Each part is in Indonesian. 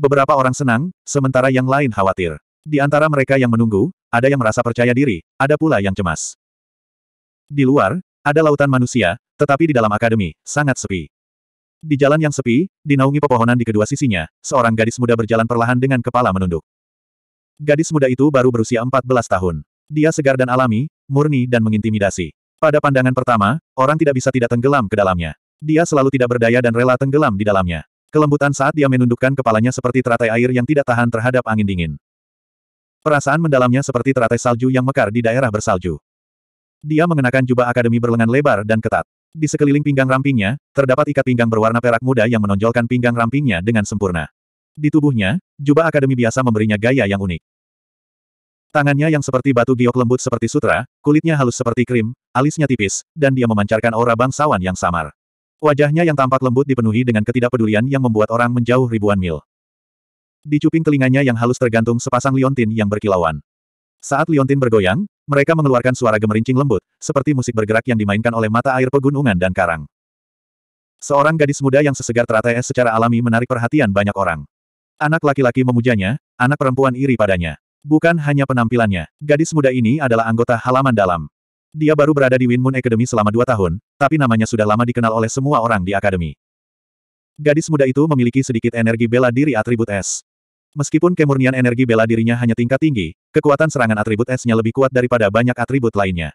Beberapa orang senang, sementara yang lain khawatir. Di antara mereka yang menunggu, ada yang merasa percaya diri, ada pula yang cemas. Di luar, ada lautan manusia, tetapi di dalam akademi, sangat sepi. Di jalan yang sepi, dinaungi pepohonan di kedua sisinya, seorang gadis muda berjalan perlahan dengan kepala menunduk. Gadis muda itu baru berusia 14 tahun. Dia segar dan alami, murni dan mengintimidasi. Pada pandangan pertama, orang tidak bisa tidak tenggelam ke dalamnya. Dia selalu tidak berdaya dan rela tenggelam di dalamnya. Kelembutan saat dia menundukkan kepalanya seperti teratai air yang tidak tahan terhadap angin dingin. Perasaan mendalamnya seperti teratai salju yang mekar di daerah bersalju. Dia mengenakan jubah akademi berlengan lebar dan ketat. Di sekeliling pinggang rampingnya, terdapat ikat pinggang berwarna perak muda yang menonjolkan pinggang rampingnya dengan sempurna. Di tubuhnya, jubah akademi biasa memberinya gaya yang unik. Tangannya yang seperti batu giok lembut seperti sutra, kulitnya halus seperti krim, alisnya tipis, dan dia memancarkan aura bangsawan yang samar. Wajahnya yang tampak lembut dipenuhi dengan ketidakpedulian yang membuat orang menjauh ribuan mil. Di cuping telinganya yang halus tergantung sepasang liontin yang berkilauan. Saat liontin bergoyang, mereka mengeluarkan suara gemerincing lembut, seperti musik bergerak yang dimainkan oleh mata air pegunungan dan karang. Seorang gadis muda yang sesegar teratai es secara alami menarik perhatian banyak orang. Anak laki-laki memujanya, anak perempuan iri padanya. Bukan hanya penampilannya, gadis muda ini adalah anggota halaman dalam. Dia baru berada di Wind Academy selama dua tahun, tapi namanya sudah lama dikenal oleh semua orang di akademi. Gadis muda itu memiliki sedikit energi bela diri atribut S. Meskipun kemurnian energi bela dirinya hanya tingkat tinggi, kekuatan serangan atribut S-nya lebih kuat daripada banyak atribut lainnya.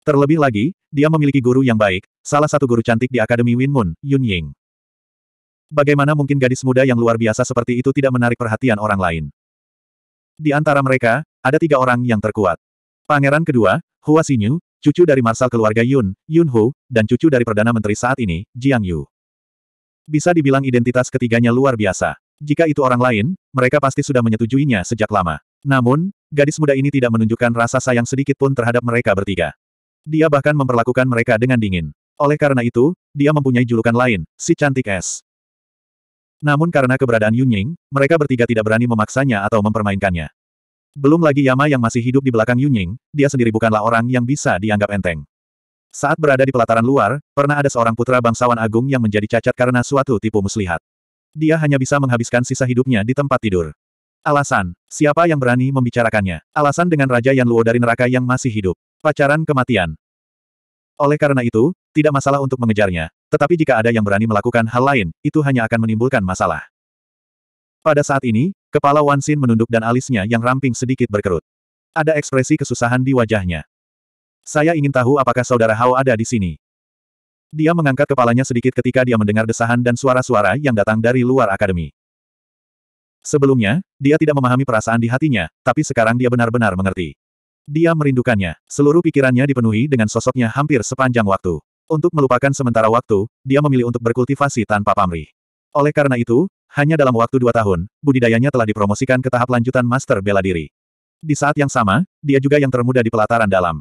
Terlebih lagi, dia memiliki guru yang baik, salah satu guru cantik di Akademi Wind Yun Ying. Bagaimana mungkin gadis muda yang luar biasa seperti itu tidak menarik perhatian orang lain? Di antara mereka, ada tiga orang yang terkuat. Pangeran kedua, Hua Xinyu, cucu dari Marsal keluarga Yun, Yun Hu, dan cucu dari Perdana Menteri saat ini, Jiang Yu. Bisa dibilang identitas ketiganya luar biasa. Jika itu orang lain, mereka pasti sudah menyetujuinya sejak lama. Namun, gadis muda ini tidak menunjukkan rasa sayang sedikit pun terhadap mereka bertiga. Dia bahkan memperlakukan mereka dengan dingin. Oleh karena itu, dia mempunyai julukan lain, si cantik es. Namun karena keberadaan Yun Ying, mereka bertiga tidak berani memaksanya atau mempermainkannya. Belum lagi Yama yang masih hidup di belakang Yunying, dia sendiri bukanlah orang yang bisa dianggap enteng. Saat berada di pelataran luar, pernah ada seorang putra bangsawan agung yang menjadi cacat karena suatu tipu muslihat. Dia hanya bisa menghabiskan sisa hidupnya di tempat tidur. Alasan, siapa yang berani membicarakannya? Alasan dengan Raja Yan Luo dari neraka yang masih hidup. Pacaran kematian. Oleh karena itu, tidak masalah untuk mengejarnya, tetapi jika ada yang berani melakukan hal lain, itu hanya akan menimbulkan masalah. Pada saat ini, Kepala Wan Xin menunduk dan alisnya yang ramping sedikit berkerut. Ada ekspresi kesusahan di wajahnya. Saya ingin tahu apakah saudara Hao ada di sini. Dia mengangkat kepalanya sedikit ketika dia mendengar desahan dan suara-suara yang datang dari luar akademi. Sebelumnya, dia tidak memahami perasaan di hatinya, tapi sekarang dia benar-benar mengerti. Dia merindukannya. Seluruh pikirannya dipenuhi dengan sosoknya hampir sepanjang waktu. Untuk melupakan sementara waktu, dia memilih untuk berkultivasi tanpa pamrih. Oleh karena itu, hanya dalam waktu dua tahun, budidayanya telah dipromosikan ke tahap lanjutan master bela diri. Di saat yang sama, dia juga yang termuda di pelataran dalam.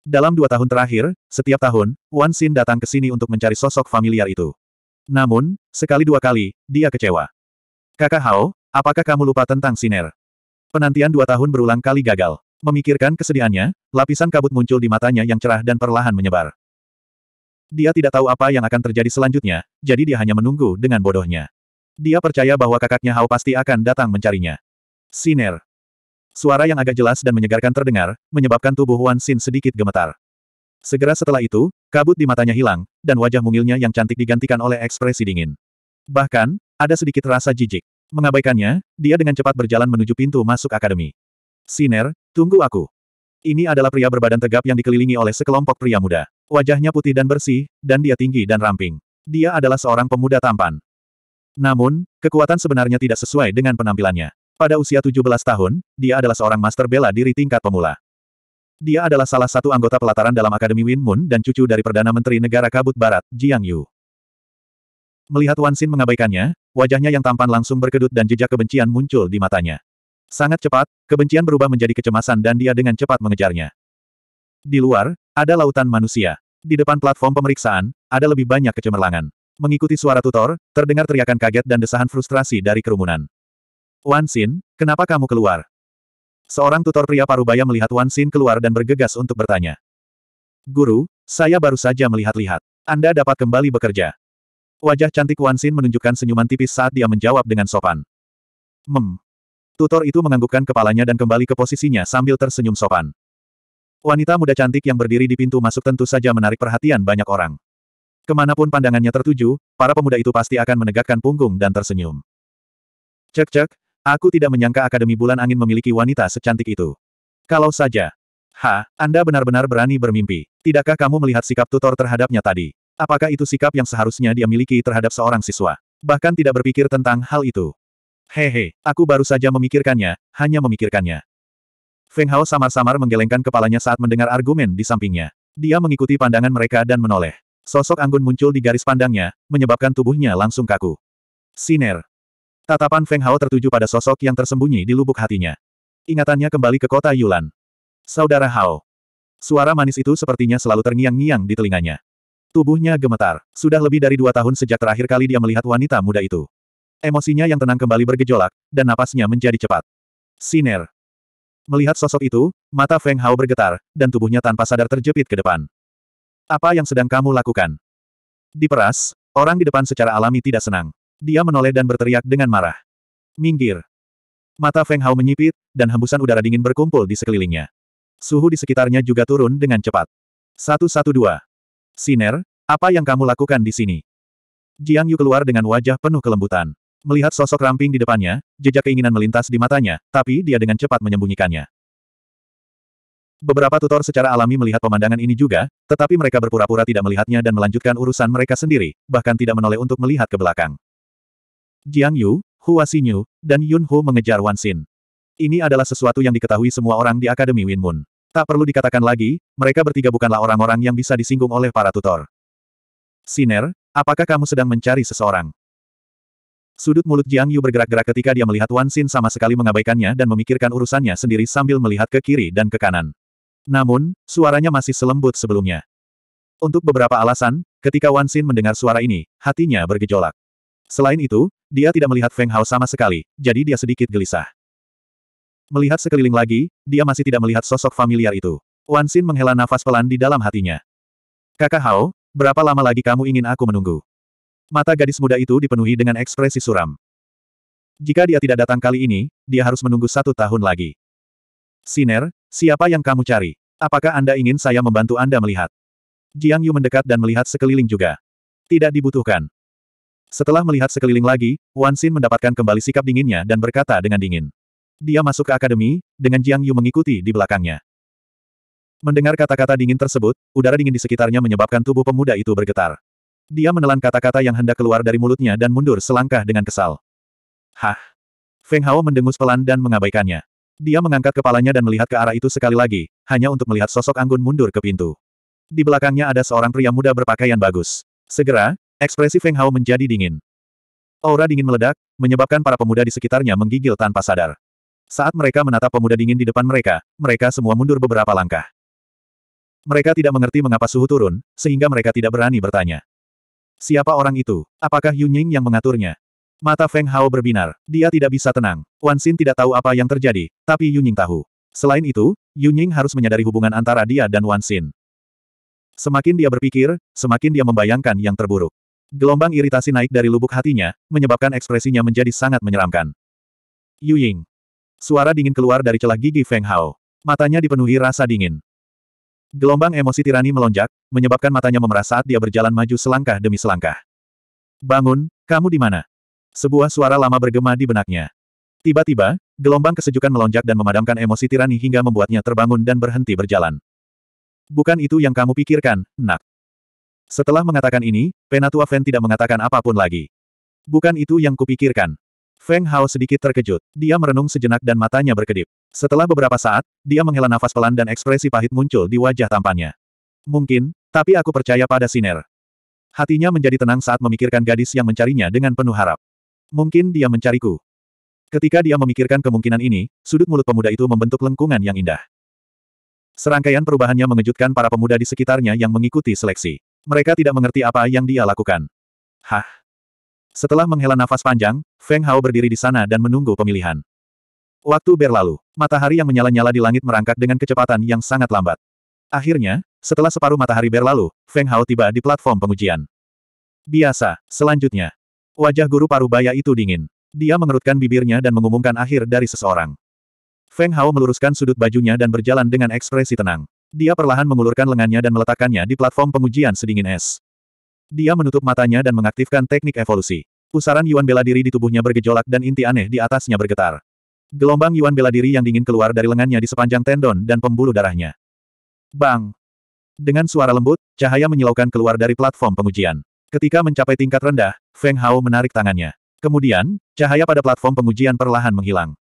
Dalam dua tahun terakhir, setiap tahun, Wan Xin datang ke sini untuk mencari sosok familiar itu. Namun, sekali dua kali, dia kecewa. Kakak Hao, apakah kamu lupa tentang Siner? Penantian dua tahun berulang kali gagal. Memikirkan kesedihannya, lapisan kabut muncul di matanya yang cerah dan perlahan menyebar. Dia tidak tahu apa yang akan terjadi selanjutnya, jadi dia hanya menunggu dengan bodohnya. Dia percaya bahwa kakaknya Hao pasti akan datang mencarinya. Siner. Suara yang agak jelas dan menyegarkan terdengar, menyebabkan tubuh Wan Xin sedikit gemetar. Segera setelah itu, kabut di matanya hilang, dan wajah mungilnya yang cantik digantikan oleh ekspresi dingin. Bahkan, ada sedikit rasa jijik. Mengabaikannya, dia dengan cepat berjalan menuju pintu masuk akademi. Siner, tunggu aku. Ini adalah pria berbadan tegap yang dikelilingi oleh sekelompok pria muda. Wajahnya putih dan bersih, dan dia tinggi dan ramping. Dia adalah seorang pemuda tampan. Namun, kekuatan sebenarnya tidak sesuai dengan penampilannya. Pada usia 17 tahun, dia adalah seorang master bela diri tingkat pemula. Dia adalah salah satu anggota pelataran dalam Akademi Win Moon dan cucu dari Perdana Menteri Negara Kabut Barat, Jiang Yu. Melihat Wan Xin mengabaikannya, wajahnya yang tampan langsung berkedut dan jejak kebencian muncul di matanya. Sangat cepat, kebencian berubah menjadi kecemasan dan dia dengan cepat mengejarnya. Di luar, ada lautan manusia. Di depan platform pemeriksaan, ada lebih banyak kecemerlangan. Mengikuti suara tutor, terdengar teriakan kaget dan desahan frustrasi dari kerumunan. Wan Xin, kenapa kamu keluar? Seorang tutor pria parubaya melihat Wan Xin keluar dan bergegas untuk bertanya. Guru, saya baru saja melihat-lihat. Anda dapat kembali bekerja. Wajah cantik Wan Xin menunjukkan senyuman tipis saat dia menjawab dengan sopan. Mem, Tutor itu menganggukkan kepalanya dan kembali ke posisinya sambil tersenyum sopan. Wanita muda cantik yang berdiri di pintu masuk tentu saja menarik perhatian banyak orang. Kemanapun pandangannya tertuju, para pemuda itu pasti akan menegakkan punggung dan tersenyum. Cek-cek, aku tidak menyangka Akademi Bulan Angin memiliki wanita secantik itu. Kalau saja. Ha, Anda benar-benar berani bermimpi. Tidakkah kamu melihat sikap tutor terhadapnya tadi? Apakah itu sikap yang seharusnya dia miliki terhadap seorang siswa? Bahkan tidak berpikir tentang hal itu. Hehe, aku baru saja memikirkannya, hanya memikirkannya. Feng Hao samar-samar menggelengkan kepalanya saat mendengar argumen di sampingnya. Dia mengikuti pandangan mereka dan menoleh. Sosok anggun muncul di garis pandangnya, menyebabkan tubuhnya langsung kaku. Siner. Tatapan Feng Hao tertuju pada sosok yang tersembunyi di lubuk hatinya. Ingatannya kembali ke kota Yulan. Saudara Hao. Suara manis itu sepertinya selalu terngiang-ngiang di telinganya. Tubuhnya gemetar. Sudah lebih dari dua tahun sejak terakhir kali dia melihat wanita muda itu. Emosinya yang tenang kembali bergejolak, dan napasnya menjadi cepat. Siner. Melihat sosok itu, mata Feng Hao bergetar, dan tubuhnya tanpa sadar terjepit ke depan. Apa yang sedang kamu lakukan? Diperas, orang di depan secara alami tidak senang. Dia menoleh dan berteriak dengan marah. Minggir. Mata Feng Hao menyipit, dan hembusan udara dingin berkumpul di sekelilingnya. Suhu di sekitarnya juga turun dengan cepat. 112. Siner, apa yang kamu lakukan di sini? Jiang Yu keluar dengan wajah penuh kelembutan. Melihat sosok ramping di depannya, jejak keinginan melintas di matanya, tapi dia dengan cepat menyembunyikannya. Beberapa tutor secara alami melihat pemandangan ini juga, tetapi mereka berpura-pura tidak melihatnya dan melanjutkan urusan mereka sendiri, bahkan tidak menoleh untuk melihat ke belakang. Jiang Yu, Hua Xinyu, dan Yun Hu mengejar Wan Xin. Ini adalah sesuatu yang diketahui semua orang di Akademi Win Moon. Tak perlu dikatakan lagi, mereka bertiga bukanlah orang-orang yang bisa disinggung oleh para tutor. Siner, apakah kamu sedang mencari seseorang? Sudut mulut Jiang Yu bergerak-gerak ketika dia melihat Wan Xin sama sekali mengabaikannya dan memikirkan urusannya sendiri sambil melihat ke kiri dan ke kanan. Namun, suaranya masih selembut sebelumnya. Untuk beberapa alasan, ketika Wan Xin mendengar suara ini, hatinya bergejolak. Selain itu, dia tidak melihat Feng Hao sama sekali, jadi dia sedikit gelisah. Melihat sekeliling lagi, dia masih tidak melihat sosok familiar itu. Wan Xin menghela nafas pelan di dalam hatinya. Kakak Hao, berapa lama lagi kamu ingin aku menunggu? Mata gadis muda itu dipenuhi dengan ekspresi suram. Jika dia tidak datang kali ini, dia harus menunggu satu tahun lagi. Siner, siapa yang kamu cari? Apakah Anda ingin saya membantu Anda melihat? Jiang Yu mendekat dan melihat sekeliling juga. Tidak dibutuhkan. Setelah melihat sekeliling lagi, Wan Xin mendapatkan kembali sikap dinginnya dan berkata dengan dingin. Dia masuk ke akademi, dengan Jiang Yu mengikuti di belakangnya. Mendengar kata-kata dingin tersebut, udara dingin di sekitarnya menyebabkan tubuh pemuda itu bergetar. Dia menelan kata-kata yang hendak keluar dari mulutnya dan mundur selangkah dengan kesal. Hah! Feng Hao mendengus pelan dan mengabaikannya. Dia mengangkat kepalanya dan melihat ke arah itu sekali lagi, hanya untuk melihat sosok Anggun mundur ke pintu. Di belakangnya ada seorang pria muda berpakaian bagus. Segera, ekspresi Feng Hao menjadi dingin. Aura dingin meledak, menyebabkan para pemuda di sekitarnya menggigil tanpa sadar. Saat mereka menatap pemuda dingin di depan mereka, mereka semua mundur beberapa langkah. Mereka tidak mengerti mengapa suhu turun, sehingga mereka tidak berani bertanya. Siapa orang itu? Apakah Yunying yang mengaturnya? Mata Feng Hao berbinar. Dia tidak bisa tenang. Wan Xin tidak tahu apa yang terjadi, tapi Yunying tahu. Selain itu, Yunying harus menyadari hubungan antara dia dan Wan Xin. Semakin dia berpikir, semakin dia membayangkan yang terburuk. Gelombang iritasi naik dari lubuk hatinya, menyebabkan ekspresinya menjadi sangat menyeramkan. Yu Ying. Suara dingin keluar dari celah gigi Feng Hao. Matanya dipenuhi rasa dingin. Gelombang emosi tirani melonjak, menyebabkan matanya memeras saat dia berjalan maju selangkah demi selangkah. Bangun, kamu di mana? Sebuah suara lama bergema di benaknya. Tiba-tiba, gelombang kesejukan melonjak dan memadamkan emosi tirani hingga membuatnya terbangun dan berhenti berjalan. Bukan itu yang kamu pikirkan, nak. Setelah mengatakan ini, Penatua Fen tidak mengatakan apapun lagi. Bukan itu yang kupikirkan. Feng Hao sedikit terkejut. Dia merenung sejenak dan matanya berkedip. Setelah beberapa saat, dia menghela nafas pelan dan ekspresi pahit muncul di wajah tampannya. Mungkin, tapi aku percaya pada Siner. Hatinya menjadi tenang saat memikirkan gadis yang mencarinya dengan penuh harap. Mungkin dia mencariku. Ketika dia memikirkan kemungkinan ini, sudut mulut pemuda itu membentuk lengkungan yang indah. Serangkaian perubahannya mengejutkan para pemuda di sekitarnya yang mengikuti seleksi. Mereka tidak mengerti apa yang dia lakukan. Hah? Setelah menghela nafas panjang, Feng Hao berdiri di sana dan menunggu pemilihan. Waktu berlalu, matahari yang menyala-nyala di langit merangkak dengan kecepatan yang sangat lambat. Akhirnya, setelah separuh matahari berlalu, Feng Hao tiba di platform pengujian. Biasa, selanjutnya. Wajah guru parubaya itu dingin. Dia mengerutkan bibirnya dan mengumumkan akhir dari seseorang. Feng Hao meluruskan sudut bajunya dan berjalan dengan ekspresi tenang. Dia perlahan mengulurkan lengannya dan meletakkannya di platform pengujian sedingin es. Dia menutup matanya dan mengaktifkan teknik evolusi. Pusaran Yuan bela diri di tubuhnya bergejolak dan inti aneh di atasnya bergetar. Gelombang Yuan bela diri yang dingin keluar dari lengannya di sepanjang tendon dan pembuluh darahnya. Bang! Dengan suara lembut, cahaya menyilaukan keluar dari platform pengujian. Ketika mencapai tingkat rendah, Feng Hao menarik tangannya. Kemudian, cahaya pada platform pengujian perlahan menghilang.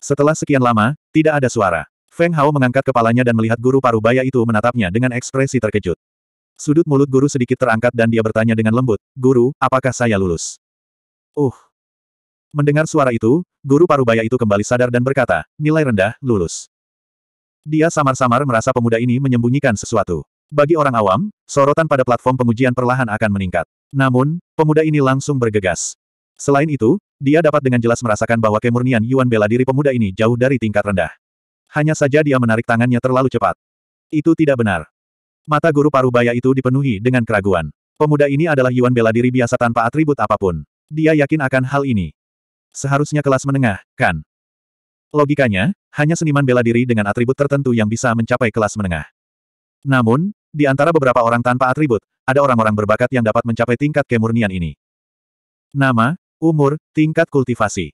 Setelah sekian lama, tidak ada suara. Feng Hao mengangkat kepalanya dan melihat guru baya itu menatapnya dengan ekspresi terkejut. Sudut mulut guru sedikit terangkat dan dia bertanya dengan lembut, Guru, apakah saya lulus? Uh. Mendengar suara itu, guru parubaya itu kembali sadar dan berkata, nilai rendah, lulus. Dia samar-samar merasa pemuda ini menyembunyikan sesuatu. Bagi orang awam, sorotan pada platform pengujian perlahan akan meningkat. Namun, pemuda ini langsung bergegas. Selain itu, dia dapat dengan jelas merasakan bahwa kemurnian Yuan bela diri pemuda ini jauh dari tingkat rendah. Hanya saja dia menarik tangannya terlalu cepat. Itu tidak benar. Mata guru Parubaya itu dipenuhi dengan keraguan. Pemuda ini adalah Yuan bela diri biasa tanpa atribut apapun. Dia yakin akan hal ini. Seharusnya kelas menengah, kan? Logikanya, hanya seniman bela diri dengan atribut tertentu yang bisa mencapai kelas menengah. Namun, di antara beberapa orang tanpa atribut, ada orang-orang berbakat yang dapat mencapai tingkat kemurnian ini. Nama, umur, tingkat kultivasi.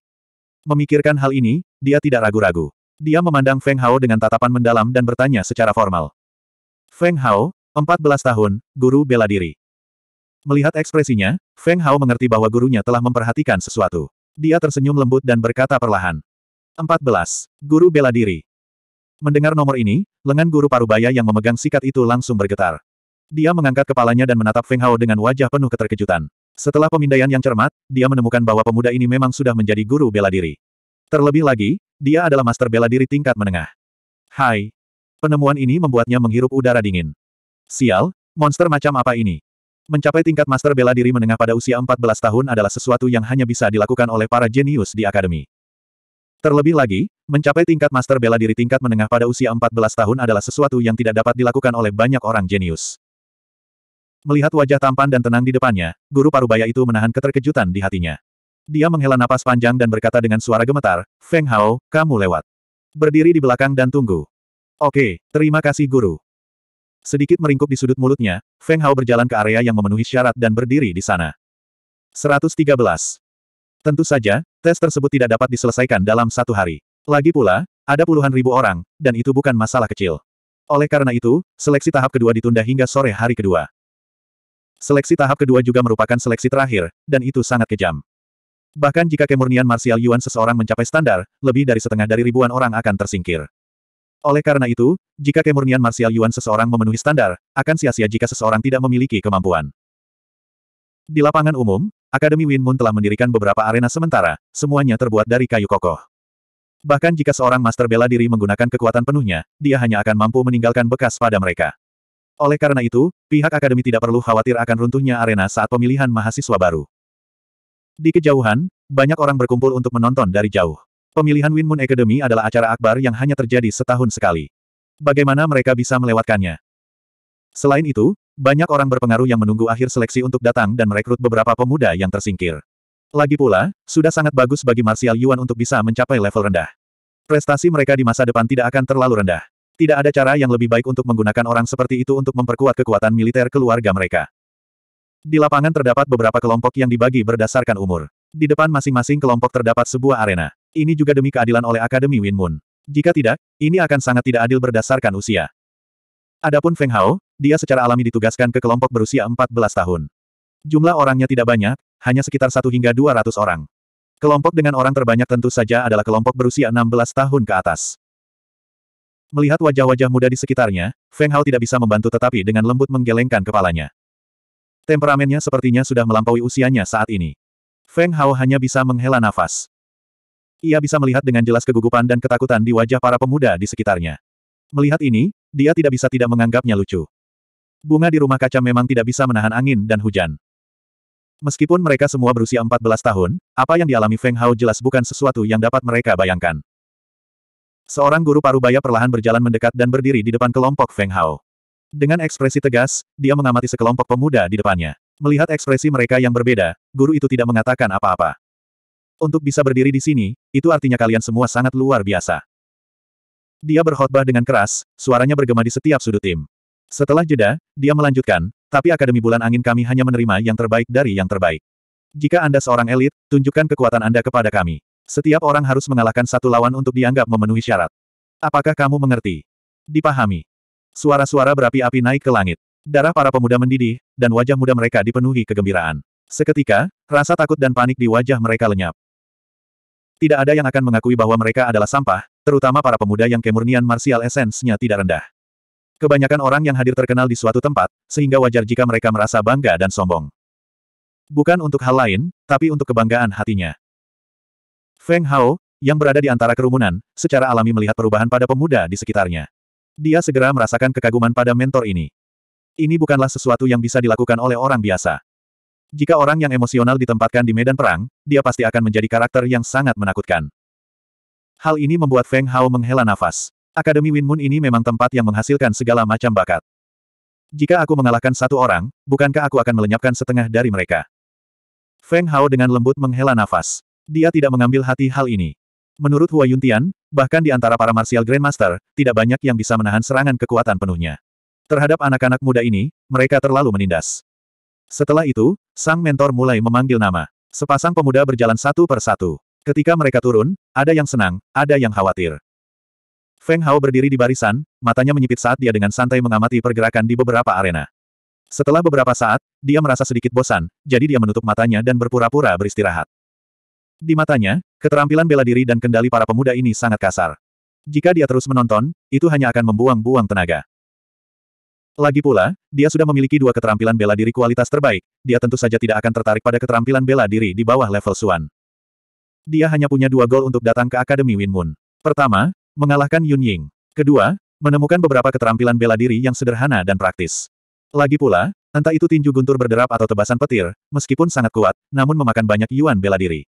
Memikirkan hal ini, dia tidak ragu-ragu. Dia memandang Feng Hao dengan tatapan mendalam dan bertanya secara formal. Feng Hao, 14 tahun, guru bela diri. Melihat ekspresinya, Feng Hao mengerti bahwa gurunya telah memperhatikan sesuatu. Dia tersenyum lembut dan berkata perlahan. 14. Guru bela diri. Mendengar nomor ini, lengan guru parubaya yang memegang sikat itu langsung bergetar. Dia mengangkat kepalanya dan menatap Feng Hao dengan wajah penuh keterkejutan. Setelah pemindaian yang cermat, dia menemukan bahwa pemuda ini memang sudah menjadi guru bela diri. Terlebih lagi, dia adalah master bela diri tingkat menengah. Hai, Penemuan ini membuatnya menghirup udara dingin. Sial, monster macam apa ini? Mencapai tingkat master bela diri menengah pada usia 14 tahun adalah sesuatu yang hanya bisa dilakukan oleh para jenius di akademi. Terlebih lagi, mencapai tingkat master bela diri tingkat menengah pada usia 14 tahun adalah sesuatu yang tidak dapat dilakukan oleh banyak orang jenius. Melihat wajah tampan dan tenang di depannya, guru parubaya itu menahan keterkejutan di hatinya. Dia menghela napas panjang dan berkata dengan suara gemetar, Feng Hao, kamu lewat. Berdiri di belakang dan tunggu. Oke, terima kasih guru. Sedikit meringkuk di sudut mulutnya, Feng Hao berjalan ke area yang memenuhi syarat dan berdiri di sana. 113. Tentu saja, tes tersebut tidak dapat diselesaikan dalam satu hari. Lagi pula, ada puluhan ribu orang, dan itu bukan masalah kecil. Oleh karena itu, seleksi tahap kedua ditunda hingga sore hari kedua. Seleksi tahap kedua juga merupakan seleksi terakhir, dan itu sangat kejam. Bahkan jika kemurnian Martial Yuan seseorang mencapai standar, lebih dari setengah dari ribuan orang akan tersingkir. Oleh karena itu, jika kemurnian martial Yuan seseorang memenuhi standar, akan sia-sia jika seseorang tidak memiliki kemampuan. Di lapangan umum, Akademi Win Moon telah mendirikan beberapa arena sementara, semuanya terbuat dari kayu kokoh. Bahkan jika seorang master bela diri menggunakan kekuatan penuhnya, dia hanya akan mampu meninggalkan bekas pada mereka. Oleh karena itu, pihak akademi tidak perlu khawatir akan runtuhnya arena saat pemilihan mahasiswa baru. Di kejauhan, banyak orang berkumpul untuk menonton dari jauh. Pemilihan Win Moon Academy adalah acara akbar yang hanya terjadi setahun sekali. Bagaimana mereka bisa melewatkannya? Selain itu, banyak orang berpengaruh yang menunggu akhir seleksi untuk datang dan merekrut beberapa pemuda yang tersingkir. Lagi pula, sudah sangat bagus bagi Martial Yuan untuk bisa mencapai level rendah. Prestasi mereka di masa depan tidak akan terlalu rendah. Tidak ada cara yang lebih baik untuk menggunakan orang seperti itu untuk memperkuat kekuatan militer keluarga mereka. Di lapangan terdapat beberapa kelompok yang dibagi berdasarkan umur. Di depan masing-masing kelompok terdapat sebuah arena ini juga demi keadilan oleh Akademi Win Moon. Jika tidak, ini akan sangat tidak adil berdasarkan usia. Adapun Feng Hao, dia secara alami ditugaskan ke kelompok berusia 14 tahun. Jumlah orangnya tidak banyak, hanya sekitar satu hingga 200 orang. Kelompok dengan orang terbanyak tentu saja adalah kelompok berusia 16 tahun ke atas. Melihat wajah-wajah muda di sekitarnya, Feng Hao tidak bisa membantu tetapi dengan lembut menggelengkan kepalanya. Temperamennya sepertinya sudah melampaui usianya saat ini. Feng Hao hanya bisa menghela nafas. Ia bisa melihat dengan jelas kegugupan dan ketakutan di wajah para pemuda di sekitarnya. Melihat ini, dia tidak bisa tidak menganggapnya lucu. Bunga di rumah kaca memang tidak bisa menahan angin dan hujan. Meskipun mereka semua berusia 14 tahun, apa yang dialami Feng Hao jelas bukan sesuatu yang dapat mereka bayangkan. Seorang guru parubaya perlahan berjalan mendekat dan berdiri di depan kelompok Feng Hao. Dengan ekspresi tegas, dia mengamati sekelompok pemuda di depannya. Melihat ekspresi mereka yang berbeda, guru itu tidak mengatakan apa-apa. Untuk bisa berdiri di sini, itu artinya kalian semua sangat luar biasa. Dia berkhotbah dengan keras, suaranya bergema di setiap sudut tim. Setelah jeda, dia melanjutkan, tapi Akademi Bulan Angin kami hanya menerima yang terbaik dari yang terbaik. Jika Anda seorang elit, tunjukkan kekuatan Anda kepada kami. Setiap orang harus mengalahkan satu lawan untuk dianggap memenuhi syarat. Apakah kamu mengerti? Dipahami. Suara-suara berapi-api naik ke langit. Darah para pemuda mendidih, dan wajah muda mereka dipenuhi kegembiraan. Seketika, rasa takut dan panik di wajah mereka lenyap. Tidak ada yang akan mengakui bahwa mereka adalah sampah, terutama para pemuda yang kemurnian martial essence-nya tidak rendah. Kebanyakan orang yang hadir terkenal di suatu tempat, sehingga wajar jika mereka merasa bangga dan sombong. Bukan untuk hal lain, tapi untuk kebanggaan hatinya. Feng Hao, yang berada di antara kerumunan, secara alami melihat perubahan pada pemuda di sekitarnya. Dia segera merasakan kekaguman pada mentor ini. Ini bukanlah sesuatu yang bisa dilakukan oleh orang biasa. Jika orang yang emosional ditempatkan di medan perang, dia pasti akan menjadi karakter yang sangat menakutkan. Hal ini membuat Feng Hao menghela nafas. Akademi Win Moon ini memang tempat yang menghasilkan segala macam bakat. Jika aku mengalahkan satu orang, bukankah aku akan melenyapkan setengah dari mereka? Feng Hao dengan lembut menghela nafas. Dia tidak mengambil hati hal ini. Menurut Hua Yuntian, bahkan di antara para martial grandmaster, tidak banyak yang bisa menahan serangan kekuatan penuhnya. Terhadap anak-anak muda ini, mereka terlalu menindas. Setelah itu, sang mentor mulai memanggil nama. Sepasang pemuda berjalan satu per satu. Ketika mereka turun, ada yang senang, ada yang khawatir. Feng Hao berdiri di barisan, matanya menyipit saat dia dengan santai mengamati pergerakan di beberapa arena. Setelah beberapa saat, dia merasa sedikit bosan, jadi dia menutup matanya dan berpura-pura beristirahat. Di matanya, keterampilan bela diri dan kendali para pemuda ini sangat kasar. Jika dia terus menonton, itu hanya akan membuang-buang tenaga. Lagi pula, dia sudah memiliki dua keterampilan bela diri kualitas terbaik, dia tentu saja tidak akan tertarik pada keterampilan bela diri di bawah level Suan. Dia hanya punya dua gol untuk datang ke Akademi Win Moon. Pertama, mengalahkan Yun Ying. Kedua, menemukan beberapa keterampilan bela diri yang sederhana dan praktis. Lagi pula, entah itu tinju guntur berderap atau tebasan petir, meskipun sangat kuat, namun memakan banyak yuan bela diri.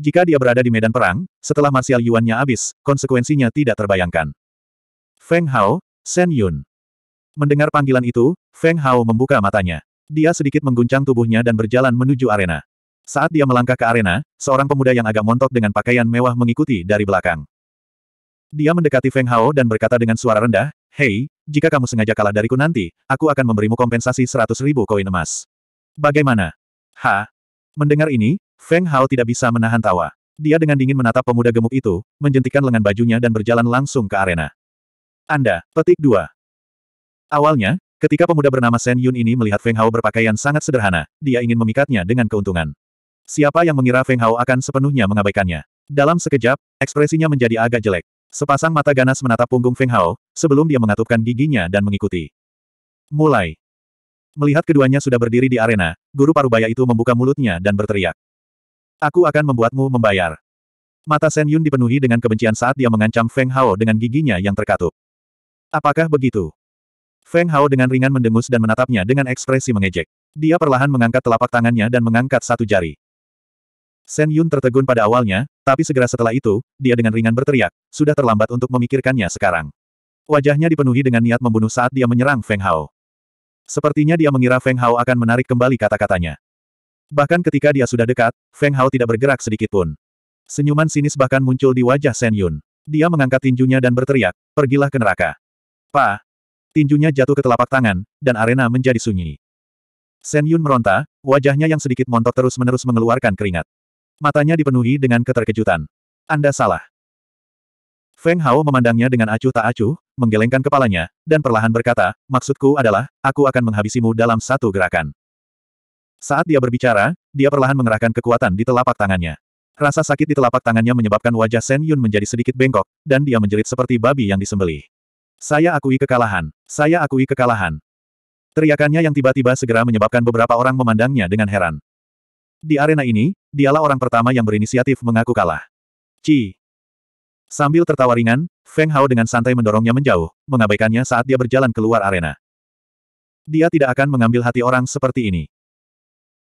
Jika dia berada di medan perang, setelah martial yuannya habis, konsekuensinya tidak terbayangkan. Feng Hao, Shen Yun. Mendengar panggilan itu, Feng Hao membuka matanya. Dia sedikit mengguncang tubuhnya dan berjalan menuju arena. Saat dia melangkah ke arena, seorang pemuda yang agak montok dengan pakaian mewah mengikuti dari belakang. Dia mendekati Feng Hao dan berkata dengan suara rendah, Hei, jika kamu sengaja kalah dariku nanti, aku akan memberimu kompensasi seratus ribu koin emas. Bagaimana? Ha? Mendengar ini, Feng Hao tidak bisa menahan tawa. Dia dengan dingin menatap pemuda gemuk itu, menjentikan lengan bajunya dan berjalan langsung ke arena. Anda, petik 2. Awalnya, ketika pemuda bernama Shen Yun ini melihat Feng Hao berpakaian sangat sederhana, dia ingin memikatnya dengan keuntungan. Siapa yang mengira Feng Hao akan sepenuhnya mengabaikannya? Dalam sekejap, ekspresinya menjadi agak jelek. Sepasang mata ganas menatap punggung Feng Hao, sebelum dia mengatupkan giginya dan mengikuti. Mulai. Melihat keduanya sudah berdiri di arena, guru parubaya itu membuka mulutnya dan berteriak. Aku akan membuatmu membayar. Mata Shen Yun dipenuhi dengan kebencian saat dia mengancam Feng Hao dengan giginya yang terkatup. Apakah begitu? Feng Hao dengan ringan mendengus dan menatapnya dengan ekspresi mengejek. Dia perlahan mengangkat telapak tangannya dan mengangkat satu jari. Shen Yun tertegun pada awalnya, tapi segera setelah itu, dia dengan ringan berteriak, sudah terlambat untuk memikirkannya sekarang. Wajahnya dipenuhi dengan niat membunuh saat dia menyerang Feng Hao. Sepertinya dia mengira Feng Hao akan menarik kembali kata-katanya. Bahkan ketika dia sudah dekat, Feng Hao tidak bergerak sedikit pun. Senyuman sinis bahkan muncul di wajah Shen Yun. Dia mengangkat tinjunya dan berteriak, pergilah ke neraka. Pa, tinjunya jatuh ke telapak tangan, dan arena menjadi sunyi. Sen Yun meronta, wajahnya yang sedikit montok terus-menerus mengeluarkan keringat. Matanya dipenuhi dengan keterkejutan. Anda salah. Feng Hao memandangnya dengan acuh tak acuh, menggelengkan kepalanya, dan perlahan berkata, maksudku adalah, aku akan menghabisimu dalam satu gerakan. Saat dia berbicara, dia perlahan mengerahkan kekuatan di telapak tangannya. Rasa sakit di telapak tangannya menyebabkan wajah Sen Yun menjadi sedikit bengkok, dan dia menjerit seperti babi yang disembelih. Saya akui kekalahan. Saya akui kekalahan. Teriakannya yang tiba-tiba segera menyebabkan beberapa orang memandangnya dengan heran. Di arena ini, dialah orang pertama yang berinisiatif mengaku kalah. Ci. Sambil tertawa ringan, Feng Hao dengan santai mendorongnya menjauh, mengabaikannya saat dia berjalan keluar arena. Dia tidak akan mengambil hati orang seperti ini.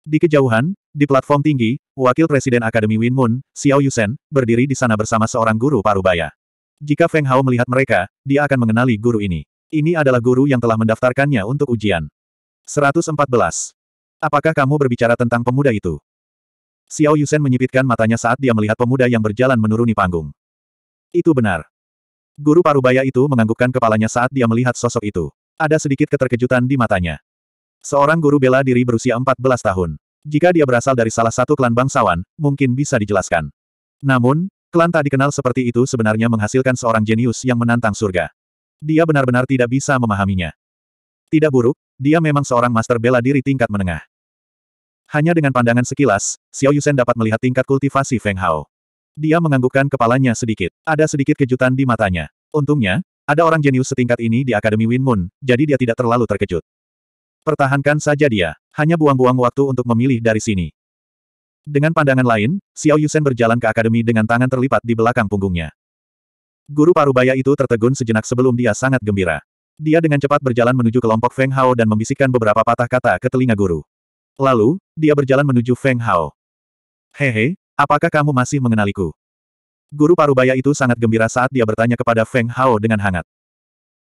Di kejauhan, di platform tinggi, Wakil Presiden Akademi Win Moon, Xiao Yusen, berdiri di sana bersama seorang guru parubaya. Jika Feng Hao melihat mereka, dia akan mengenali guru ini. Ini adalah guru yang telah mendaftarkannya untuk ujian. 114. Apakah kamu berbicara tentang pemuda itu? Xiao Yusen menyipitkan matanya saat dia melihat pemuda yang berjalan menuruni panggung. Itu benar. Guru Parubaya itu menganggukkan kepalanya saat dia melihat sosok itu. Ada sedikit keterkejutan di matanya. Seorang guru bela diri berusia 14 tahun. Jika dia berasal dari salah satu klan bangsawan, mungkin bisa dijelaskan. Namun, Klan tak dikenal seperti itu sebenarnya menghasilkan seorang jenius yang menantang surga. Dia benar-benar tidak bisa memahaminya. Tidak buruk, dia memang seorang master bela diri tingkat menengah. Hanya dengan pandangan sekilas, Xiao Yusen dapat melihat tingkat kultivasi Feng Hao. Dia menganggukkan kepalanya sedikit. Ada sedikit kejutan di matanya. Untungnya, ada orang jenius setingkat ini di Akademi Win Moon, jadi dia tidak terlalu terkejut. Pertahankan saja dia. Hanya buang-buang waktu untuk memilih dari sini. Dengan pandangan lain, Xiao Yusen berjalan ke akademi dengan tangan terlipat di belakang punggungnya. Guru parubaya itu tertegun sejenak sebelum dia sangat gembira. Dia dengan cepat berjalan menuju kelompok Feng Hao dan membisikkan beberapa patah kata ke telinga guru. Lalu, dia berjalan menuju Feng Hao. Hehe, apakah kamu masih mengenaliku? Guru parubaya itu sangat gembira saat dia bertanya kepada Feng Hao dengan hangat.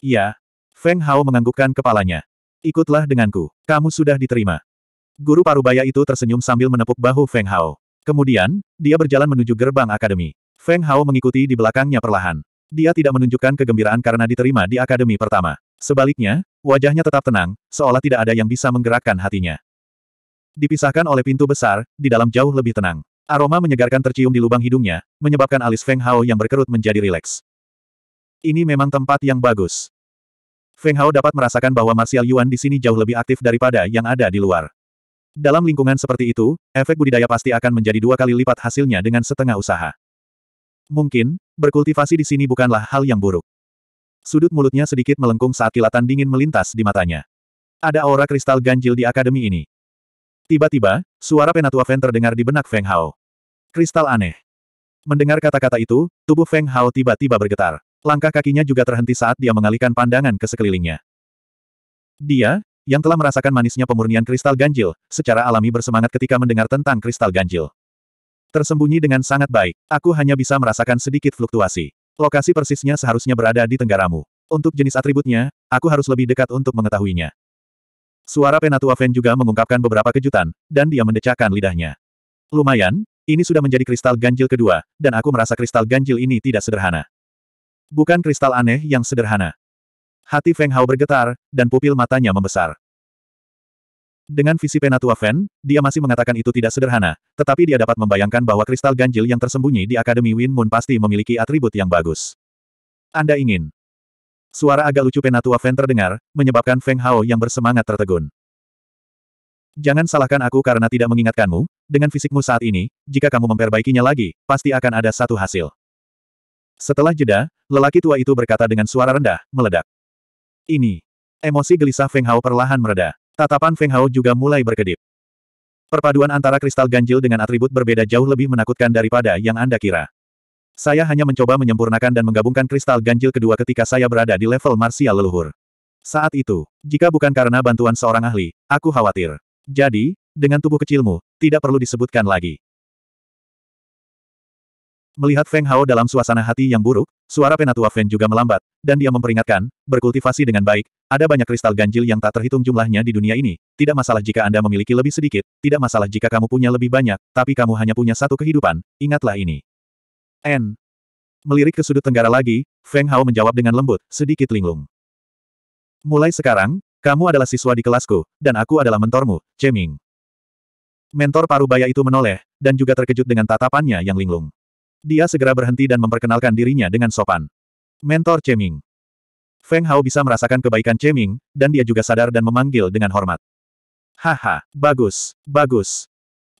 Iya. Feng Hao menganggukkan kepalanya. Ikutlah denganku, kamu sudah diterima. Guru Parubaya itu tersenyum sambil menepuk bahu Feng Hao. Kemudian, dia berjalan menuju gerbang akademi. Feng Hao mengikuti di belakangnya perlahan. Dia tidak menunjukkan kegembiraan karena diterima di akademi pertama. Sebaliknya, wajahnya tetap tenang, seolah tidak ada yang bisa menggerakkan hatinya. Dipisahkan oleh pintu besar, di dalam jauh lebih tenang. Aroma menyegarkan tercium di lubang hidungnya, menyebabkan alis Feng Hao yang berkerut menjadi rileks. Ini memang tempat yang bagus. Feng Hao dapat merasakan bahwa Martial Yuan di sini jauh lebih aktif daripada yang ada di luar. Dalam lingkungan seperti itu, efek budidaya pasti akan menjadi dua kali lipat hasilnya dengan setengah usaha. Mungkin, berkultivasi di sini bukanlah hal yang buruk. Sudut mulutnya sedikit melengkung saat kilatan dingin melintas di matanya. Ada aura kristal ganjil di akademi ini. Tiba-tiba, suara Penatua Feng terdengar di benak Feng Hao. Kristal aneh. Mendengar kata-kata itu, tubuh Feng Hao tiba-tiba bergetar. Langkah kakinya juga terhenti saat dia mengalihkan pandangan ke sekelilingnya. Dia, yang telah merasakan manisnya pemurnian kristal ganjil, secara alami bersemangat ketika mendengar tentang kristal ganjil. Tersembunyi dengan sangat baik, aku hanya bisa merasakan sedikit fluktuasi. Lokasi persisnya seharusnya berada di tenggaramu. Untuk jenis atributnya, aku harus lebih dekat untuk mengetahuinya. Suara Penatua Fen juga mengungkapkan beberapa kejutan, dan dia mendecakkan lidahnya. Lumayan, ini sudah menjadi kristal ganjil kedua, dan aku merasa kristal ganjil ini tidak sederhana. Bukan kristal aneh yang sederhana. Hati Feng Hao bergetar, dan pupil matanya membesar. Dengan visi penatua Fen, dia masih mengatakan itu tidak sederhana, tetapi dia dapat membayangkan bahwa kristal ganjil yang tersembunyi di Akademi Win Moon pasti memiliki atribut yang bagus. Anda ingin? Suara agak lucu penatua Fen terdengar, menyebabkan Feng Hao yang bersemangat tertegun. Jangan salahkan aku karena tidak mengingatkanmu, dengan fisikmu saat ini, jika kamu memperbaikinya lagi, pasti akan ada satu hasil. Setelah jeda, lelaki tua itu berkata dengan suara rendah, meledak ini. Emosi gelisah Feng Hao perlahan mereda. Tatapan Feng Hao juga mulai berkedip. Perpaduan antara kristal ganjil dengan atribut berbeda jauh lebih menakutkan daripada yang Anda kira. Saya hanya mencoba menyempurnakan dan menggabungkan kristal ganjil kedua ketika saya berada di level marsial leluhur. Saat itu, jika bukan karena bantuan seorang ahli, aku khawatir. Jadi, dengan tubuh kecilmu, tidak perlu disebutkan lagi. Melihat Feng Hao dalam suasana hati yang buruk, Suara Penatua Fen juga melambat, dan dia memperingatkan, berkultivasi dengan baik, ada banyak kristal ganjil yang tak terhitung jumlahnya di dunia ini, tidak masalah jika Anda memiliki lebih sedikit, tidak masalah jika kamu punya lebih banyak, tapi kamu hanya punya satu kehidupan, ingatlah ini. N. Melirik ke sudut tenggara lagi, Feng Hao menjawab dengan lembut, sedikit linglung. Mulai sekarang, kamu adalah siswa di kelasku, dan aku adalah mentormu, Ceming. Mentor baya itu menoleh, dan juga terkejut dengan tatapannya yang linglung. Dia segera berhenti dan memperkenalkan dirinya dengan sopan. Mentor Ming. Feng Hao bisa merasakan kebaikan Ming, dan dia juga sadar dan memanggil dengan hormat. Haha, bagus, bagus.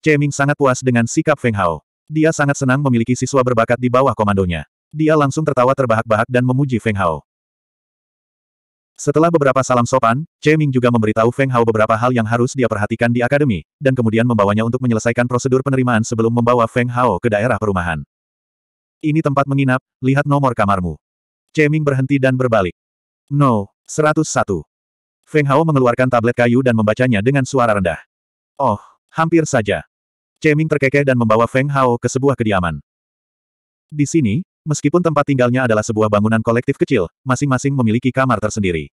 Ming sangat puas dengan sikap Feng Hao. Dia sangat senang memiliki siswa berbakat di bawah komandonya. Dia langsung tertawa terbahak-bahak dan memuji Feng Hao. Setelah beberapa salam sopan, Ming juga memberitahu Feng Hao beberapa hal yang harus dia perhatikan di akademi, dan kemudian membawanya untuk menyelesaikan prosedur penerimaan sebelum membawa Feng Hao ke daerah perumahan. Ini tempat menginap, lihat nomor kamarmu. Ceming berhenti dan berbalik. No, 101. Feng Hao mengeluarkan tablet kayu dan membacanya dengan suara rendah. Oh, hampir saja. Ceming terkekeh dan membawa Feng Hao ke sebuah kediaman. Di sini, meskipun tempat tinggalnya adalah sebuah bangunan kolektif kecil, masing-masing memiliki kamar tersendiri.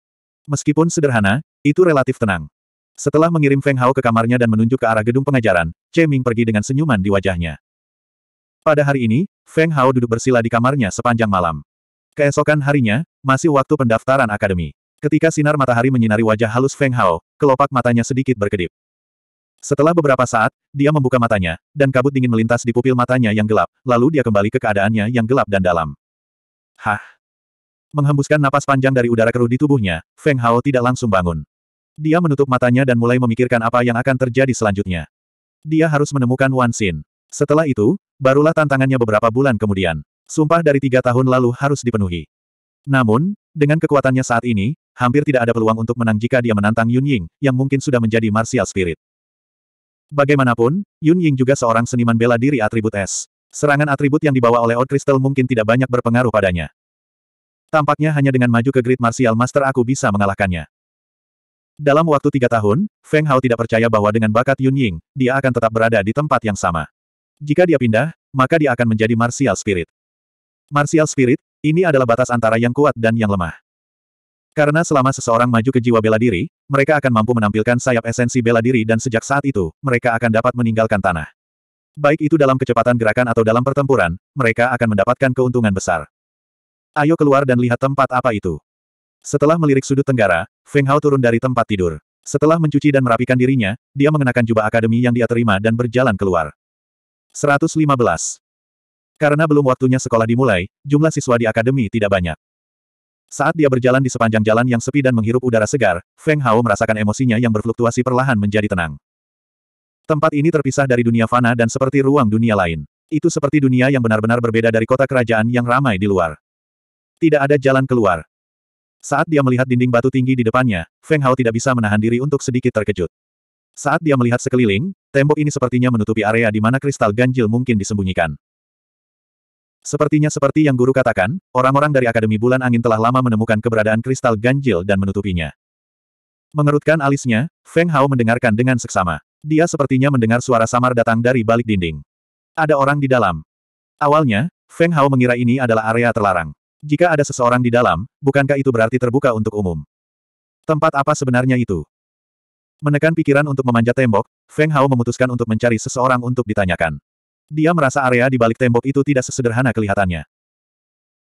Meskipun sederhana, itu relatif tenang. Setelah mengirim Feng Hao ke kamarnya dan menunjuk ke arah gedung pengajaran, Ceming pergi dengan senyuman di wajahnya. Pada hari ini, Feng Hao duduk bersila di kamarnya sepanjang malam. Keesokan harinya, masih waktu pendaftaran akademi. Ketika sinar matahari menyinari wajah halus Feng Hao, kelopak matanya sedikit berkedip. Setelah beberapa saat, dia membuka matanya, dan kabut dingin melintas di pupil matanya yang gelap, lalu dia kembali ke keadaannya yang gelap dan dalam. Hah! Menghembuskan napas panjang dari udara keruh di tubuhnya, Feng Hao tidak langsung bangun. Dia menutup matanya dan mulai memikirkan apa yang akan terjadi selanjutnya. Dia harus menemukan Wan Xin. Setelah itu, barulah tantangannya beberapa bulan kemudian. Sumpah dari tiga tahun lalu harus dipenuhi. Namun, dengan kekuatannya saat ini, hampir tidak ada peluang untuk menang jika dia menantang Yun Ying, yang mungkin sudah menjadi martial spirit. Bagaimanapun, Yun Ying juga seorang seniman bela diri atribut es. Serangan atribut yang dibawa oleh Old Crystal mungkin tidak banyak berpengaruh padanya. Tampaknya hanya dengan maju ke grid martial master aku bisa mengalahkannya. Dalam waktu tiga tahun, Feng Hao tidak percaya bahwa dengan bakat Yun Ying, dia akan tetap berada di tempat yang sama. Jika dia pindah, maka dia akan menjadi martial spirit. Martial spirit, ini adalah batas antara yang kuat dan yang lemah. Karena selama seseorang maju ke jiwa bela diri, mereka akan mampu menampilkan sayap esensi bela diri dan sejak saat itu, mereka akan dapat meninggalkan tanah. Baik itu dalam kecepatan gerakan atau dalam pertempuran, mereka akan mendapatkan keuntungan besar. Ayo keluar dan lihat tempat apa itu. Setelah melirik sudut tenggara, Feng Hao turun dari tempat tidur. Setelah mencuci dan merapikan dirinya, dia mengenakan jubah akademi yang dia terima dan berjalan keluar. 115. Karena belum waktunya sekolah dimulai, jumlah siswa di akademi tidak banyak. Saat dia berjalan di sepanjang jalan yang sepi dan menghirup udara segar, Feng Hao merasakan emosinya yang berfluktuasi perlahan menjadi tenang. Tempat ini terpisah dari dunia fana dan seperti ruang dunia lain. Itu seperti dunia yang benar-benar berbeda dari kota kerajaan yang ramai di luar. Tidak ada jalan keluar. Saat dia melihat dinding batu tinggi di depannya, Feng Hao tidak bisa menahan diri untuk sedikit terkejut. Saat dia melihat sekeliling, tembok ini sepertinya menutupi area di mana kristal ganjil mungkin disembunyikan. Sepertinya seperti yang guru katakan, orang-orang dari Akademi Bulan Angin telah lama menemukan keberadaan kristal ganjil dan menutupinya. Mengerutkan alisnya, Feng Hao mendengarkan dengan seksama. Dia sepertinya mendengar suara samar datang dari balik dinding. Ada orang di dalam. Awalnya, Feng Hao mengira ini adalah area terlarang. Jika ada seseorang di dalam, bukankah itu berarti terbuka untuk umum? Tempat apa sebenarnya itu? Menekan pikiran untuk memanjat tembok, Feng Hao memutuskan untuk mencari seseorang untuk ditanyakan. Dia merasa area di balik tembok itu tidak sesederhana kelihatannya.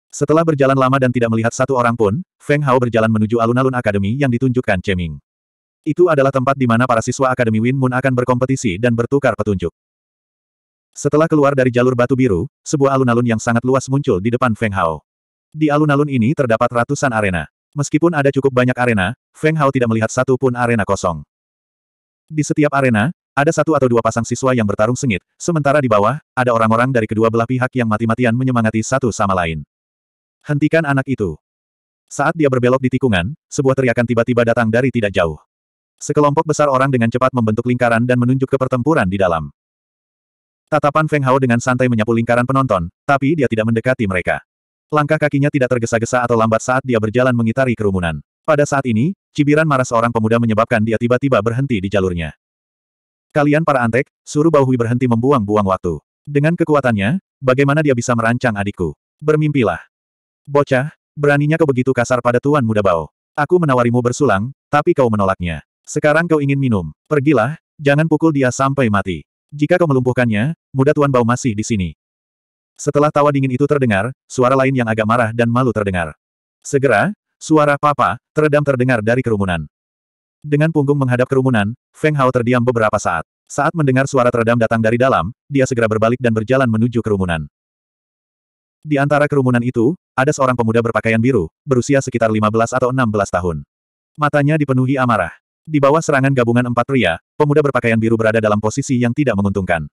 Setelah berjalan lama dan tidak melihat satu orang pun, Feng Hao berjalan menuju alun-alun akademi yang ditunjukkan Ceming. Itu adalah tempat di mana para siswa Akademi Win Moon akan berkompetisi dan bertukar petunjuk. Setelah keluar dari jalur batu biru, sebuah alun-alun yang sangat luas muncul di depan Feng Hao. Di alun-alun ini terdapat ratusan arena. Meskipun ada cukup banyak arena, Feng Hao tidak melihat satu pun arena kosong. Di setiap arena, ada satu atau dua pasang siswa yang bertarung sengit, sementara di bawah, ada orang-orang dari kedua belah pihak yang mati-matian menyemangati satu sama lain. Hentikan anak itu. Saat dia berbelok di tikungan, sebuah teriakan tiba-tiba datang dari tidak jauh. Sekelompok besar orang dengan cepat membentuk lingkaran dan menunjuk ke pertempuran di dalam. Tatapan Feng Hao dengan santai menyapu lingkaran penonton, tapi dia tidak mendekati mereka. Langkah kakinya tidak tergesa-gesa atau lambat saat dia berjalan mengitari kerumunan. Pada saat ini, cibiran marah seorang pemuda menyebabkan dia tiba-tiba berhenti di jalurnya. Kalian para antek, suruh Bauhui berhenti membuang-buang waktu. Dengan kekuatannya, bagaimana dia bisa merancang adikku? Bermimpilah. Bocah, beraninya kau begitu kasar pada tuan muda Bao. Aku menawarimu bersulang, tapi kau menolaknya. Sekarang kau ingin minum. Pergilah, jangan pukul dia sampai mati. Jika kau melumpuhkannya, muda tuan Bao masih di sini. Setelah tawa dingin itu terdengar, suara lain yang agak marah dan malu terdengar. Segera, Suara papa, teredam terdengar dari kerumunan. Dengan punggung menghadap kerumunan, Feng Hao terdiam beberapa saat. Saat mendengar suara teredam datang dari dalam, dia segera berbalik dan berjalan menuju kerumunan. Di antara kerumunan itu, ada seorang pemuda berpakaian biru, berusia sekitar 15 atau 16 tahun. Matanya dipenuhi amarah. Di bawah serangan gabungan empat pria, pemuda berpakaian biru berada dalam posisi yang tidak menguntungkan.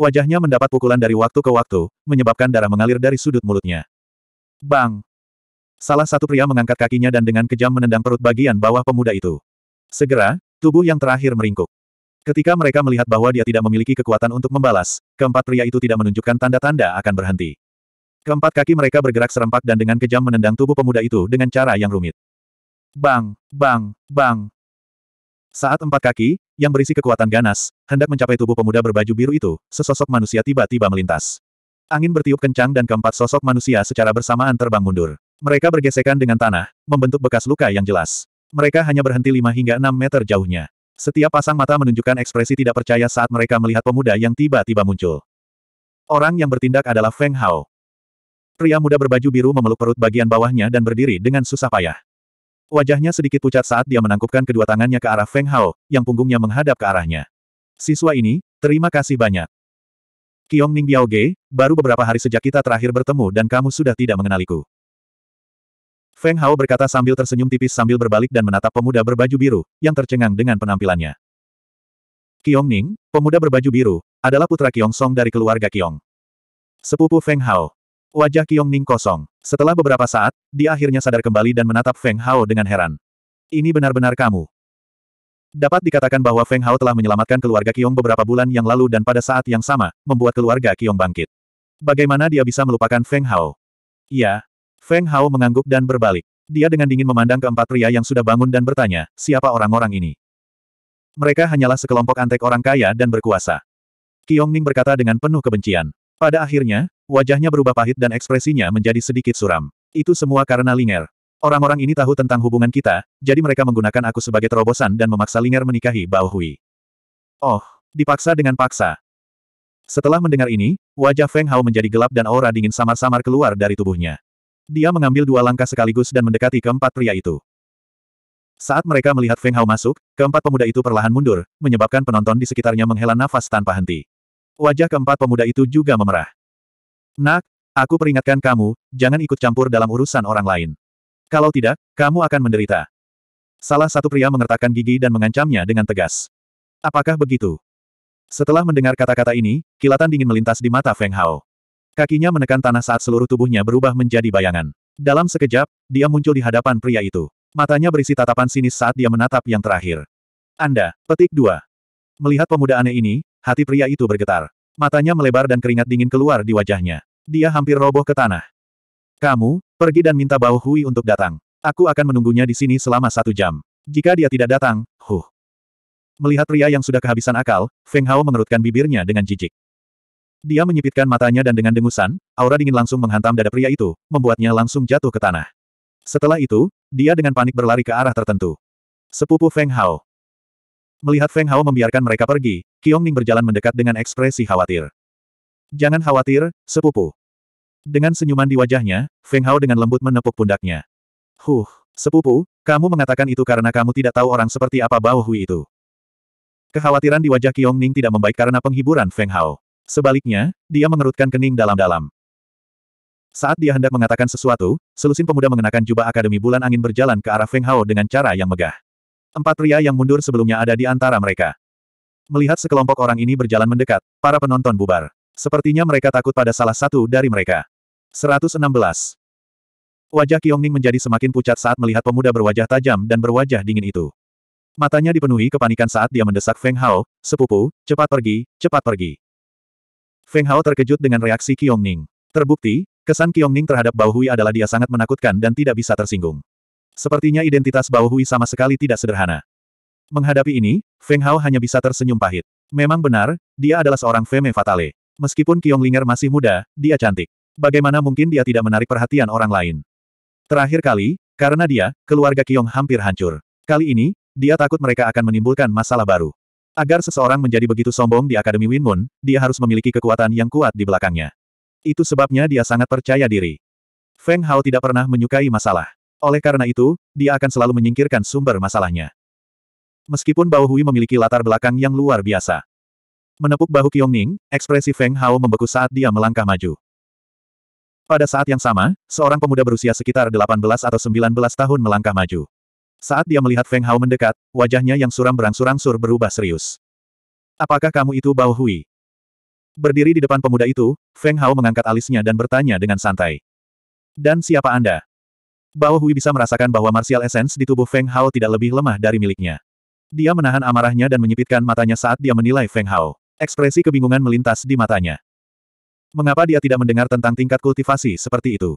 Wajahnya mendapat pukulan dari waktu ke waktu, menyebabkan darah mengalir dari sudut mulutnya. Bang! Salah satu pria mengangkat kakinya dan dengan kejam menendang perut bagian bawah pemuda itu. Segera, tubuh yang terakhir meringkuk. Ketika mereka melihat bahwa dia tidak memiliki kekuatan untuk membalas, keempat pria itu tidak menunjukkan tanda-tanda akan berhenti. Keempat kaki mereka bergerak serempak dan dengan kejam menendang tubuh pemuda itu dengan cara yang rumit. Bang, bang, bang. Saat empat kaki, yang berisi kekuatan ganas, hendak mencapai tubuh pemuda berbaju biru itu, sesosok manusia tiba-tiba melintas. Angin bertiup kencang dan keempat sosok manusia secara bersamaan terbang mundur. Mereka bergesekan dengan tanah, membentuk bekas luka yang jelas. Mereka hanya berhenti 5 hingga 6 meter jauhnya. Setiap pasang mata menunjukkan ekspresi tidak percaya saat mereka melihat pemuda yang tiba-tiba muncul. Orang yang bertindak adalah Feng Hao. Pria muda berbaju biru memeluk perut bagian bawahnya dan berdiri dengan susah payah. Wajahnya sedikit pucat saat dia menangkupkan kedua tangannya ke arah Feng Hao, yang punggungnya menghadap ke arahnya. Siswa ini, terima kasih banyak. Kiong Ning Biao Ge, baru beberapa hari sejak kita terakhir bertemu dan kamu sudah tidak mengenaliku. Feng Hao berkata sambil tersenyum tipis sambil berbalik dan menatap pemuda berbaju biru, yang tercengang dengan penampilannya. Qiong Ning, pemuda berbaju biru, adalah putra Qiong Song dari keluarga Qiong. Sepupu Feng Hao. Wajah Qiong Ning kosong. Setelah beberapa saat, dia akhirnya sadar kembali dan menatap Feng Hao dengan heran. Ini benar-benar kamu. Dapat dikatakan bahwa Feng Hao telah menyelamatkan keluarga Qiong beberapa bulan yang lalu dan pada saat yang sama, membuat keluarga Qiong bangkit. Bagaimana dia bisa melupakan Feng Hao? Ya, Feng Hao mengangguk dan berbalik. Dia dengan dingin memandang keempat pria yang sudah bangun dan bertanya, siapa orang-orang ini? Mereka hanyalah sekelompok antek orang kaya dan berkuasa. Qiong Ning berkata dengan penuh kebencian. Pada akhirnya, wajahnya berubah pahit dan ekspresinya menjadi sedikit suram. Itu semua karena Linger. Orang-orang ini tahu tentang hubungan kita, jadi mereka menggunakan aku sebagai terobosan dan memaksa Linger menikahi Bao Hui. Oh, dipaksa dengan paksa. Setelah mendengar ini, wajah Feng Hao menjadi gelap dan aura dingin samar-samar keluar dari tubuhnya. Dia mengambil dua langkah sekaligus dan mendekati keempat pria itu. Saat mereka melihat Feng Hao masuk, keempat pemuda itu perlahan mundur, menyebabkan penonton di sekitarnya menghela nafas tanpa henti. Wajah keempat pemuda itu juga memerah. Nak, aku peringatkan kamu, jangan ikut campur dalam urusan orang lain. Kalau tidak, kamu akan menderita. Salah satu pria mengertakkan gigi dan mengancamnya dengan tegas. Apakah begitu? Setelah mendengar kata-kata ini, kilatan dingin melintas di mata Feng Hao. Kakinya menekan tanah saat seluruh tubuhnya berubah menjadi bayangan. Dalam sekejap, dia muncul di hadapan pria itu. Matanya berisi tatapan sinis saat dia menatap yang terakhir. Anda, petik dua. Melihat pemuda aneh ini, hati pria itu bergetar. Matanya melebar dan keringat dingin keluar di wajahnya. Dia hampir roboh ke tanah. Kamu, pergi dan minta bau Hui untuk datang. Aku akan menunggunya di sini selama satu jam. Jika dia tidak datang, huh. Melihat pria yang sudah kehabisan akal, Feng Hao mengerutkan bibirnya dengan jijik. Dia menyipitkan matanya dan dengan dengusan, aura dingin langsung menghantam dada pria itu, membuatnya langsung jatuh ke tanah. Setelah itu, dia dengan panik berlari ke arah tertentu. Sepupu Feng Hao. Melihat Feng Hao membiarkan mereka pergi, Qiong Ning berjalan mendekat dengan ekspresi khawatir. Jangan khawatir, sepupu. Dengan senyuman di wajahnya, Feng Hao dengan lembut menepuk pundaknya. Huh, sepupu, kamu mengatakan itu karena kamu tidak tahu orang seperti apa Bao Hui itu. Kekhawatiran di wajah Qiong Ning tidak membaik karena penghiburan Feng Hao. Sebaliknya, dia mengerutkan kening dalam-dalam. Saat dia hendak mengatakan sesuatu, selusin pemuda mengenakan jubah Akademi Bulan Angin berjalan ke arah Feng Hao dengan cara yang megah. Empat pria yang mundur sebelumnya ada di antara mereka. Melihat sekelompok orang ini berjalan mendekat, para penonton bubar. Sepertinya mereka takut pada salah satu dari mereka. 116. Wajah Qiongning menjadi semakin pucat saat melihat pemuda berwajah tajam dan berwajah dingin itu. Matanya dipenuhi kepanikan saat dia mendesak Feng Hao, sepupu, cepat pergi, cepat pergi. Feng Hao terkejut dengan reaksi Qiong Ning. Terbukti, kesan Qiong Ning terhadap Bao Hui adalah dia sangat menakutkan dan tidak bisa tersinggung. Sepertinya identitas Bao Hui sama sekali tidak sederhana. Menghadapi ini, Feng Hao hanya bisa tersenyum pahit. Memang benar, dia adalah seorang femme fatale. Meskipun Qiong Linger masih muda, dia cantik. Bagaimana mungkin dia tidak menarik perhatian orang lain? Terakhir kali, karena dia, keluarga Qiong hampir hancur. Kali ini, dia takut mereka akan menimbulkan masalah baru. Agar seseorang menjadi begitu sombong di Akademi Winmun, dia harus memiliki kekuatan yang kuat di belakangnya. Itu sebabnya dia sangat percaya diri. Feng Hao tidak pernah menyukai masalah. Oleh karena itu, dia akan selalu menyingkirkan sumber masalahnya. Meskipun Bao Hui memiliki latar belakang yang luar biasa. Menepuk bahu Ning, ekspresi Feng Hao membeku saat dia melangkah maju. Pada saat yang sama, seorang pemuda berusia sekitar 18 atau 19 tahun melangkah maju. Saat dia melihat Feng Hao mendekat, wajahnya yang suram berangsur-angsur berubah serius. Apakah kamu itu Bao Hui? Berdiri di depan pemuda itu, Feng Hao mengangkat alisnya dan bertanya dengan santai. Dan siapa Anda? Bao Hui bisa merasakan bahwa martial essence di tubuh Feng Hao tidak lebih lemah dari miliknya. Dia menahan amarahnya dan menyipitkan matanya saat dia menilai Feng Hao. Ekspresi kebingungan melintas di matanya. Mengapa dia tidak mendengar tentang tingkat kultivasi seperti itu?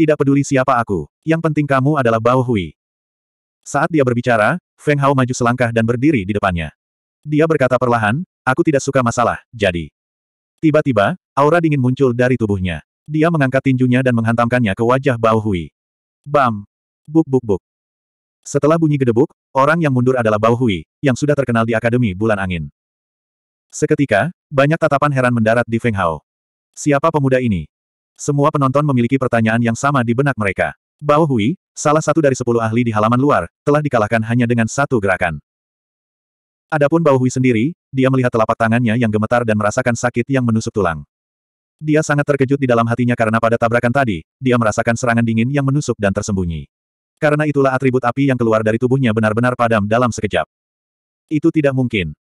Tidak peduli siapa aku, yang penting kamu adalah Bao Hui. Saat dia berbicara, Feng Hao maju selangkah dan berdiri di depannya. Dia berkata perlahan, aku tidak suka masalah, jadi. Tiba-tiba, aura dingin muncul dari tubuhnya. Dia mengangkat tinjunya dan menghantamkannya ke wajah Bao Hui. Bam! Buk buk buk. Setelah bunyi gedebuk, orang yang mundur adalah Bao Hui, yang sudah terkenal di Akademi Bulan Angin. Seketika, banyak tatapan heran mendarat di Feng Hao. Siapa pemuda ini? Semua penonton memiliki pertanyaan yang sama di benak mereka. Bao Hui, salah satu dari sepuluh ahli di halaman luar, telah dikalahkan hanya dengan satu gerakan. Adapun Bao Hui sendiri, dia melihat telapak tangannya yang gemetar dan merasakan sakit yang menusuk tulang. Dia sangat terkejut di dalam hatinya karena pada tabrakan tadi, dia merasakan serangan dingin yang menusuk dan tersembunyi. Karena itulah atribut api yang keluar dari tubuhnya benar-benar padam dalam sekejap. Itu tidak mungkin.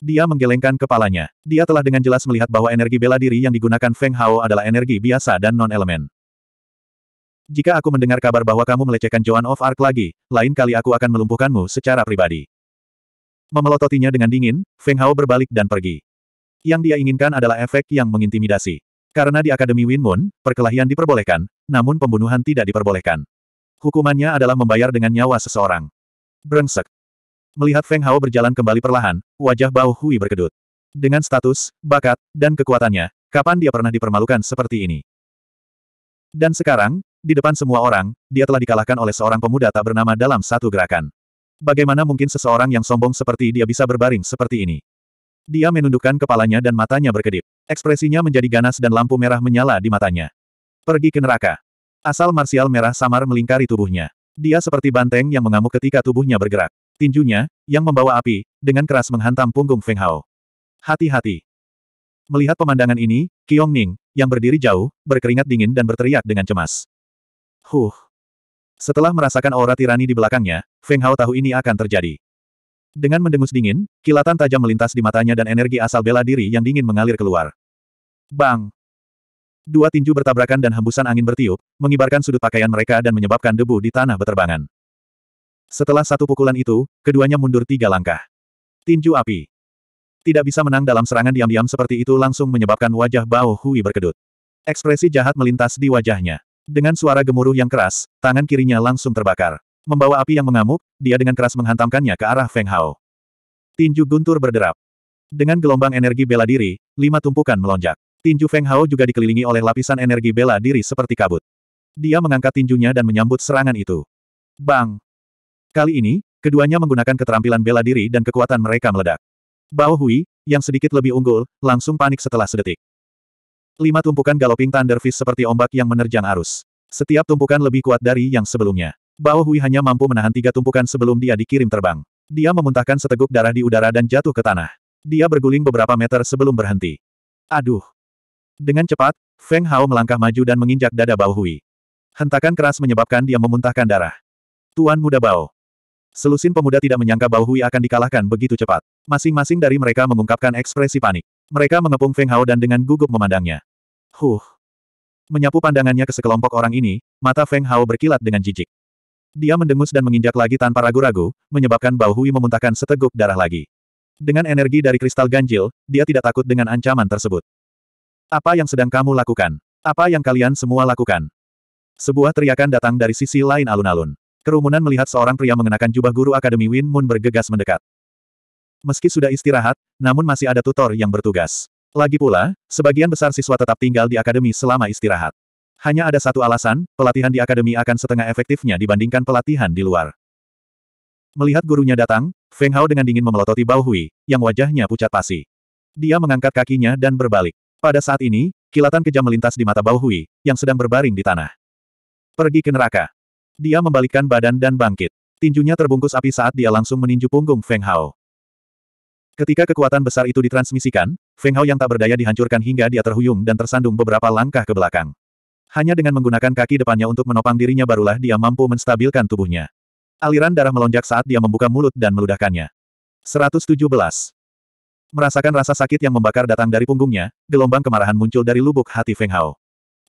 Dia menggelengkan kepalanya. Dia telah dengan jelas melihat bahwa energi bela diri yang digunakan Feng Hao adalah energi biasa dan non-elemen. Jika aku mendengar kabar bahwa kamu melecehkan Joan of Arc lagi, lain kali aku akan melumpuhkanmu secara pribadi. Memelototinya dengan dingin, Feng Hao berbalik dan pergi. Yang dia inginkan adalah efek yang mengintimidasi. Karena di Akademi Win Moon, perkelahian diperbolehkan, namun pembunuhan tidak diperbolehkan. Hukumannya adalah membayar dengan nyawa seseorang. Brengsek. Melihat Feng Hao berjalan kembali perlahan, wajah Bao Hui berkedut. Dengan status, bakat, dan kekuatannya, kapan dia pernah dipermalukan seperti ini? Dan sekarang, di depan semua orang, dia telah dikalahkan oleh seorang pemuda tak bernama dalam satu gerakan. Bagaimana mungkin seseorang yang sombong seperti dia bisa berbaring seperti ini? Dia menundukkan kepalanya dan matanya berkedip. Ekspresinya menjadi ganas dan lampu merah menyala di matanya. Pergi ke neraka. Asal marsial merah samar melingkari tubuhnya. Dia seperti banteng yang mengamuk ketika tubuhnya bergerak. Tinjunya, yang membawa api, dengan keras menghantam punggung Feng Hao. Hati-hati. Melihat pemandangan ini, Qiong Ning, yang berdiri jauh, berkeringat dingin dan berteriak dengan cemas. Huh. Setelah merasakan aura tirani di belakangnya, Feng Hao tahu ini akan terjadi. Dengan mendengus dingin, kilatan tajam melintas di matanya dan energi asal bela diri yang dingin mengalir keluar. Bang! Dua tinju bertabrakan dan hembusan angin bertiup, mengibarkan sudut pakaian mereka dan menyebabkan debu di tanah beterbangan. Setelah satu pukulan itu, keduanya mundur tiga langkah. Tinju api. Tidak bisa menang dalam serangan diam-diam seperti itu langsung menyebabkan wajah Bao Hui berkedut. Ekspresi jahat melintas di wajahnya. Dengan suara gemuruh yang keras, tangan kirinya langsung terbakar. Membawa api yang mengamuk, dia dengan keras menghantamkannya ke arah Feng Hao. Tinju guntur berderap. Dengan gelombang energi bela diri, lima tumpukan melonjak. Tinju Feng Hao juga dikelilingi oleh lapisan energi bela diri seperti kabut. Dia mengangkat tinjunya dan menyambut serangan itu. Bang! Kali ini, keduanya menggunakan keterampilan bela diri dan kekuatan mereka meledak. Bao Hui, yang sedikit lebih unggul, langsung panik setelah sedetik. Lima tumpukan galoping Thunderfish seperti ombak yang menerjang arus. Setiap tumpukan lebih kuat dari yang sebelumnya. Bao Hui hanya mampu menahan tiga tumpukan sebelum dia dikirim terbang. Dia memuntahkan seteguk darah di udara dan jatuh ke tanah. Dia berguling beberapa meter sebelum berhenti. Aduh! Dengan cepat, Feng Hao melangkah maju dan menginjak dada Bao Hui. Hentakan keras menyebabkan dia memuntahkan darah. Tuan muda Bao. Selusin pemuda tidak menyangka Bao Hui akan dikalahkan begitu cepat. Masing-masing dari mereka mengungkapkan ekspresi panik. Mereka mengepung Feng Hao dan dengan gugup memandangnya. Huh. Menyapu pandangannya ke sekelompok orang ini, mata Feng Hao berkilat dengan jijik. Dia mendengus dan menginjak lagi tanpa ragu-ragu, menyebabkan Bao Hui memuntahkan seteguk darah lagi. Dengan energi dari kristal ganjil, dia tidak takut dengan ancaman tersebut. Apa yang sedang kamu lakukan? Apa yang kalian semua lakukan? Sebuah teriakan datang dari sisi lain alun-alun. Kerumunan melihat seorang pria mengenakan jubah guru Akademi Win Moon bergegas mendekat. Meski sudah istirahat, namun masih ada tutor yang bertugas. Lagi pula, sebagian besar siswa tetap tinggal di akademi selama istirahat. Hanya ada satu alasan, pelatihan di akademi akan setengah efektifnya dibandingkan pelatihan di luar. Melihat gurunya datang, Feng Hao dengan dingin memelototi Bao Hui, yang wajahnya pucat pasi. Dia mengangkat kakinya dan berbalik. Pada saat ini, kilatan kejam melintas di mata Bao Hui, yang sedang berbaring di tanah. Pergi ke neraka. Dia membalikkan badan dan bangkit. Tinjunya terbungkus api saat dia langsung meninju punggung Feng Hao. Ketika kekuatan besar itu ditransmisikan, Feng Hao yang tak berdaya dihancurkan hingga dia terhuyung dan tersandung beberapa langkah ke belakang. Hanya dengan menggunakan kaki depannya untuk menopang dirinya barulah dia mampu menstabilkan tubuhnya. Aliran darah melonjak saat dia membuka mulut dan meludahkannya. 117. Merasakan rasa sakit yang membakar datang dari punggungnya, gelombang kemarahan muncul dari lubuk hati Feng Hao.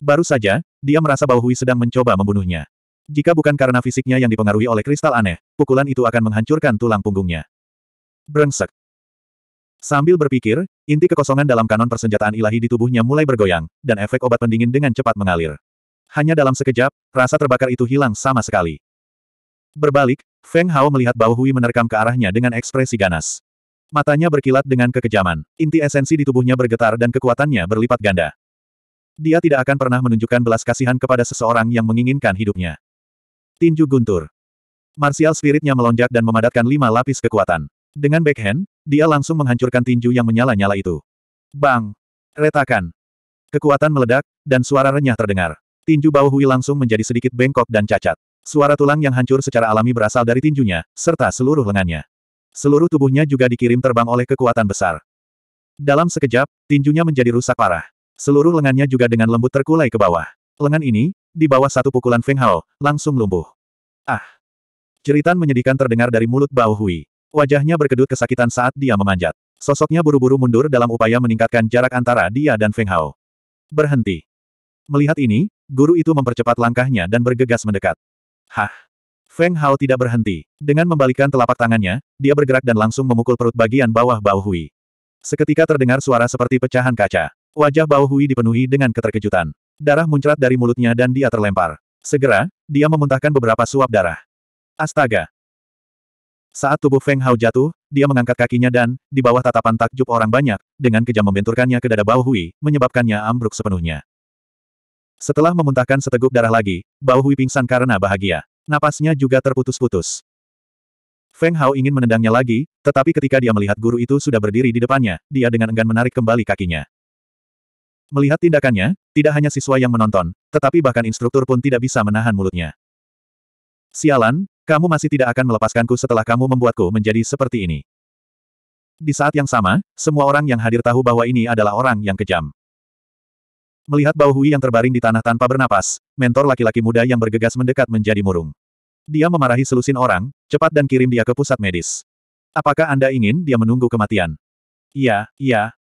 Baru saja, dia merasa bahwa Hui sedang mencoba membunuhnya. Jika bukan karena fisiknya yang dipengaruhi oleh kristal aneh, pukulan itu akan menghancurkan tulang punggungnya. Brengsek. Sambil berpikir, inti kekosongan dalam kanon persenjataan ilahi di tubuhnya mulai bergoyang, dan efek obat pendingin dengan cepat mengalir. Hanya dalam sekejap, rasa terbakar itu hilang sama sekali. Berbalik, Feng Hao melihat bahwa Hui menerkam ke arahnya dengan ekspresi ganas. Matanya berkilat dengan kekejaman, inti esensi di tubuhnya bergetar dan kekuatannya berlipat ganda. Dia tidak akan pernah menunjukkan belas kasihan kepada seseorang yang menginginkan hidupnya. Tinju Guntur. Martial spiritnya melonjak dan memadatkan lima lapis kekuatan. Dengan backhand, dia langsung menghancurkan tinju yang menyala-nyala itu. Bang! Retakan! Kekuatan meledak, dan suara renyah terdengar. Tinju Bao Hui langsung menjadi sedikit bengkok dan cacat. Suara tulang yang hancur secara alami berasal dari tinjunya, serta seluruh lengannya. Seluruh tubuhnya juga dikirim terbang oleh kekuatan besar. Dalam sekejap, tinjunya menjadi rusak parah. Seluruh lengannya juga dengan lembut terkulai ke bawah. Lengan ini, di bawah satu pukulan Feng Hao, langsung lumpuh. Ah! Ceritan menyedihkan terdengar dari mulut Bao Hui. Wajahnya berkedut kesakitan saat dia memanjat. Sosoknya buru-buru mundur dalam upaya meningkatkan jarak antara dia dan Feng Hao. Berhenti. Melihat ini, guru itu mempercepat langkahnya dan bergegas mendekat. Hah! Feng Hao tidak berhenti. Dengan membalikkan telapak tangannya, dia bergerak dan langsung memukul perut bagian bawah Bao Hui. Seketika terdengar suara seperti pecahan kaca. Wajah Bao Hui dipenuhi dengan keterkejutan. Darah muncrat dari mulutnya dan dia terlempar. Segera, dia memuntahkan beberapa suap darah. Astaga! Saat tubuh Feng Hao jatuh, dia mengangkat kakinya dan, di bawah tatapan takjub orang banyak, dengan kejam membenturkannya ke dada Bao Hui, menyebabkannya ambruk sepenuhnya. Setelah memuntahkan seteguk darah lagi, Bao Hui pingsan karena bahagia. Napasnya juga terputus-putus. Feng Hao ingin menendangnya lagi, tetapi ketika dia melihat guru itu sudah berdiri di depannya, dia dengan enggan menarik kembali kakinya. Melihat tindakannya, tidak hanya siswa yang menonton, tetapi bahkan instruktur pun tidak bisa menahan mulutnya. Sialan, kamu masih tidak akan melepaskanku setelah kamu membuatku menjadi seperti ini. Di saat yang sama, semua orang yang hadir tahu bahwa ini adalah orang yang kejam. Melihat Bao Hui yang terbaring di tanah tanpa bernapas, mentor laki-laki muda yang bergegas mendekat menjadi murung. Dia memarahi selusin orang, cepat dan kirim dia ke pusat medis. Apakah Anda ingin dia menunggu kematian? Iya, iya.